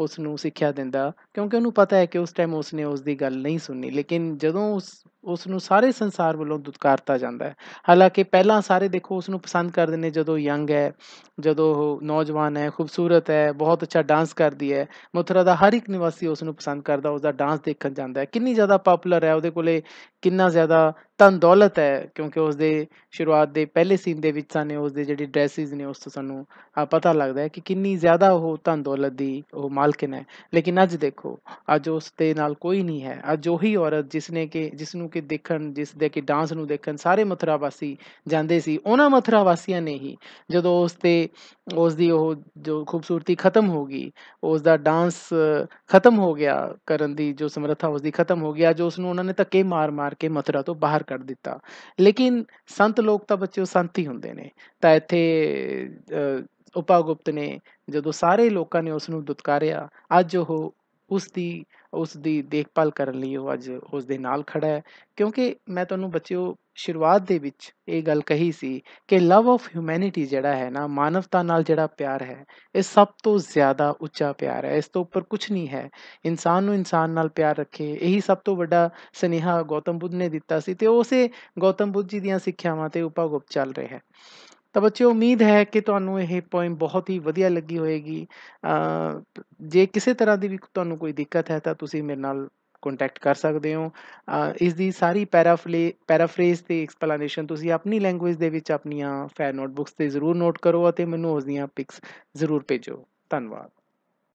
ਉਸ ਨੂੰ ਸਿੱਖਿਆ ਦਿੰਦਾ ਕਿਉਂਕਿ ਉਹਨੂੰ ਪਤਾ ਹੈ ਕਿ ਉਸ ਟਾਈਮ ਉਸ ਨੇ ਉਸ ਦੀ ਗੱਲ ਨਹੀਂ ਸੁਣੀ ਲੇਕਿਨ ਜਦੋਂ ਉਸ ਉਸ ਨੂੰ ਸਾਰੇ ਸੰਸਾਰ ਵੱਲੋਂ ਦੁਤਕਾਰਤਾ ਜਾਂਦਾ ਹੈ ਹਾਲਾਂਕਿ ਪਹਿਲਾਂ ਸਾਰੇ ਦੇਖੋ ਉਸ ਨੂੰ ਪਸੰਦ ਕਰਦੇ ਨੇ ਜਦੋਂ ਯੰਗ ਹੈ ਜਦੋਂ ਉਹ ਨੌਜਵਾਨ ਹੈ ਖੂਬਸੂਰਤ ਹੈ ਬਹੁਤ ਅੱਛਾ ਡਾਂਸ ਕਰਦੀ ਹੈ ਮਥੁਰਾ ਦਾ ਹਰ ਇੱਕ ਨਿਵਾਸੀ ਉਸ ਨੂੰ ਪਸੰਦ ਕਰਦਾ ਉਸ ਦਾ ਡਾਂਸ ਦੇਖਣ ਜਾਂਦਾ ਹੈ ਕਿੰਨੀ ਜ਼ਿਆਦਾ ਪਪੂਲਰ ਹੈ ਉਹਦੇ ਕੋਲੇ ਕਿੰਨਾ ਜ਼ਿਆਦਾ ਤਾਂ ਦੌਲਤ ਹੈ ਕਿਉਂਕਿ ਉਸ ਦੇ ਸ਼ੁਰੂਆਤ ਦੇ ਪਹਿਲੇ ਸੀਨ ਦੇ ਵਿੱਚ ਸਾਨੂੰ ਉਸ ਦੇ ਜਿਹੜੇ ਡਰੈਸਿਸ ਨੇ ਉਸ ਤੋਂ ਸਾਨੂੰ ਆ ਪਤਾ ਲੱਗਦਾ ਹੈ ਕਿ ਕਿੰਨੀ ਜ਼ਿਆਦਾ ਉਹ ਤਾਂ ਦੌਲਤ ਦੀ ਉਹ ਮਾਲਕਨ ਹੈ ਲੇਕਿਨ ਅੱਜ ਦੇਖੋ ਅੱਜ ਉਸ ਤੇ ਨਾਲ ਕੋਈ ਨਹੀਂ ਹੈ ਅੱਜ ਉਹੀ ਔਰਤ ਜਿਸ ਨੇ ਕਿ ਜਿਸ ਨੂੰ ਕਿ ਦੇਖਣ ਜਿਸ ਦੇ ਕਿ ਡਾਂਸ ਨੂੰ ਦੇਖਣ ਸਾਰੇ ਮਥੁਰਾ ਵਾਸੀ ਜਾਂਦੇ ਸੀ ਉਹਨਾਂ ਮਥੁਰਾ ਵਾਸੀਆਂ ਨੇ ਹੀ ਜਦੋਂ ਉਸ ਤੇ ਉਸ ਦੀ ਉਹ ਜੋ ਖੂਬਸੂਰਤੀ ਖਤਮ ਹੋ ਗਈ ਉਸ ਦਾ ਡਾਂਸ ਖਤਮ ਹੋ ਗਿਆ ਕਰਨ ਦੀ ਜੋ ਸਮਰੱਥਾ ਉਸ ਦੀ ਖਤਮ ਹੋ ਗਿਆ ਜੋ ਉਸ ਨੂੰ ਉਹਨਾਂ ਨੇ ਧੱਕੇ ਮਾਰ-ਮਾਰ ਕੇ ਮਥੁਰਾ ਤੋਂ ਬਾਹਰ ਕਰ ਦਿੱਤਾ ਲੇਕਿਨ ਸੰਤ ਲੋਕ ਤਾਂ ਬੱਚਿਓ ਸੰਤੀ ਹੁੰਦੇ ਨੇ ਤਾਂ ਇੱਥੇ ਉਪਾਗੁਪਤ ਨੇ ਜਦੋਂ ਸਾਰੇ ਲੋਕਾਂ ਨੇ ਉਸ ਨੂੰ ਦੁਤਕਾਰਿਆ ਅੱਜ ਉਹ ਉਸ ਦੀ ਉਸ ਦੀ ਦੇਖਭਾਲ ਕਰਨ ਲਈ ਉਹ ਅੱਜ ਉਸ ਦੇ ਨਾਲ ਖੜਾ ਹੈ ਕਿਉਂਕਿ ਮੈਂ ਤੁਹਾਨੂੰ ਬੱਚਿਓ ਸ਼ੁਰੂਆਤ ਦੇ ਵਿੱਚ ਇਹ ਗੱਲ ਕਹੀ ਸੀ ਕਿ ਲਵ ਆਫ ਹਿਊਮੈਨਿਟੀ ਜਿਹੜਾ ਹੈ ਨਾ ਮਾਨਵਤਾ ਨਾਲ ਜਿਹੜਾ ਪਿਆਰ ਹੈ ਇਹ ਸਭ ਤੋਂ ਜ਼ਿਆਦਾ ਉੱਚਾ ਪਿਆਰ ਹੈ ਇਸ ਤੋਂ ਉੱਪਰ ਕੁਝ ਨਹੀਂ ਹੈ ਇਨਸਾਨ ਨੂੰ ਇਨਸਾਨ ਨਾਲ ਪਿਆਰ ਰੱਖੇ ਇਹੀ ਸਭ ਤੋਂ ਵੱਡਾ ਸਨੇਹਾ ਗੌਤਮ ਬੁੱਧ ਨੇ ਦਿੱਤਾ ਸੀ ਤੇ ਉਸੇ ਗੌਤਮ ਬੁੱਧ ਜੀ ਦੀਆਂ ਸਿੱਖਿਆਵਾਂ ਤੇ ਉਪਾਗੁਪ ਚੱਲ ਰਿਹਾ ਹੈ ਤਾਂ ਬੱਚਿਓ ਉਮੀਦ ਹੈ ਕਿ ਤੁਹਾਨੂੰ ਇਹ ਪੁਆਇੰਟ ਬਹੁਤ ਹੀ ਵਧੀਆ ਲੱਗੀ ਹੋਵੇਗੀ ਜੇ ਕਿਸੇ ਤਰ੍ਹਾਂ ਦੀ ਵੀ ਤੁਹਾਨੂੰ ਕੋਈ ਦਿੱਕਤ ਹੈ ਤਾਂ ਤੁਸੀਂ ਮੇਰੇ ਨਾਲ ਕੰਟੈਕਟ ਕਰ ਸਕਦੇ ਹੋ ਇਸ ਦੀ ਸਾਰੀ ਪੈਰਾਫਲੇ ਪੈਰਾਫਰੇਜ਼ ਤੇ ਐਕਸਪਲੇਨੇਸ਼ਨ ਤੁਸੀਂ ਆਪਣੀ ਲੈਂਗੁਏਜ ਦੇ ਵਿੱਚ ਆਪਣੀਆਂ ਫੈਨ ਨੋਟਬੁਕਸ ਤੇ ਜ਼ਰੂਰ ਨੋਟ ਕਰੋ ਅਤੇ ਮੈਨੂੰ ਉਸ ਦੀਆਂ ਪਿਕਸ ਜ਼ਰੂਰ ਭੇਜੋ ਧੰਨਵਾਦ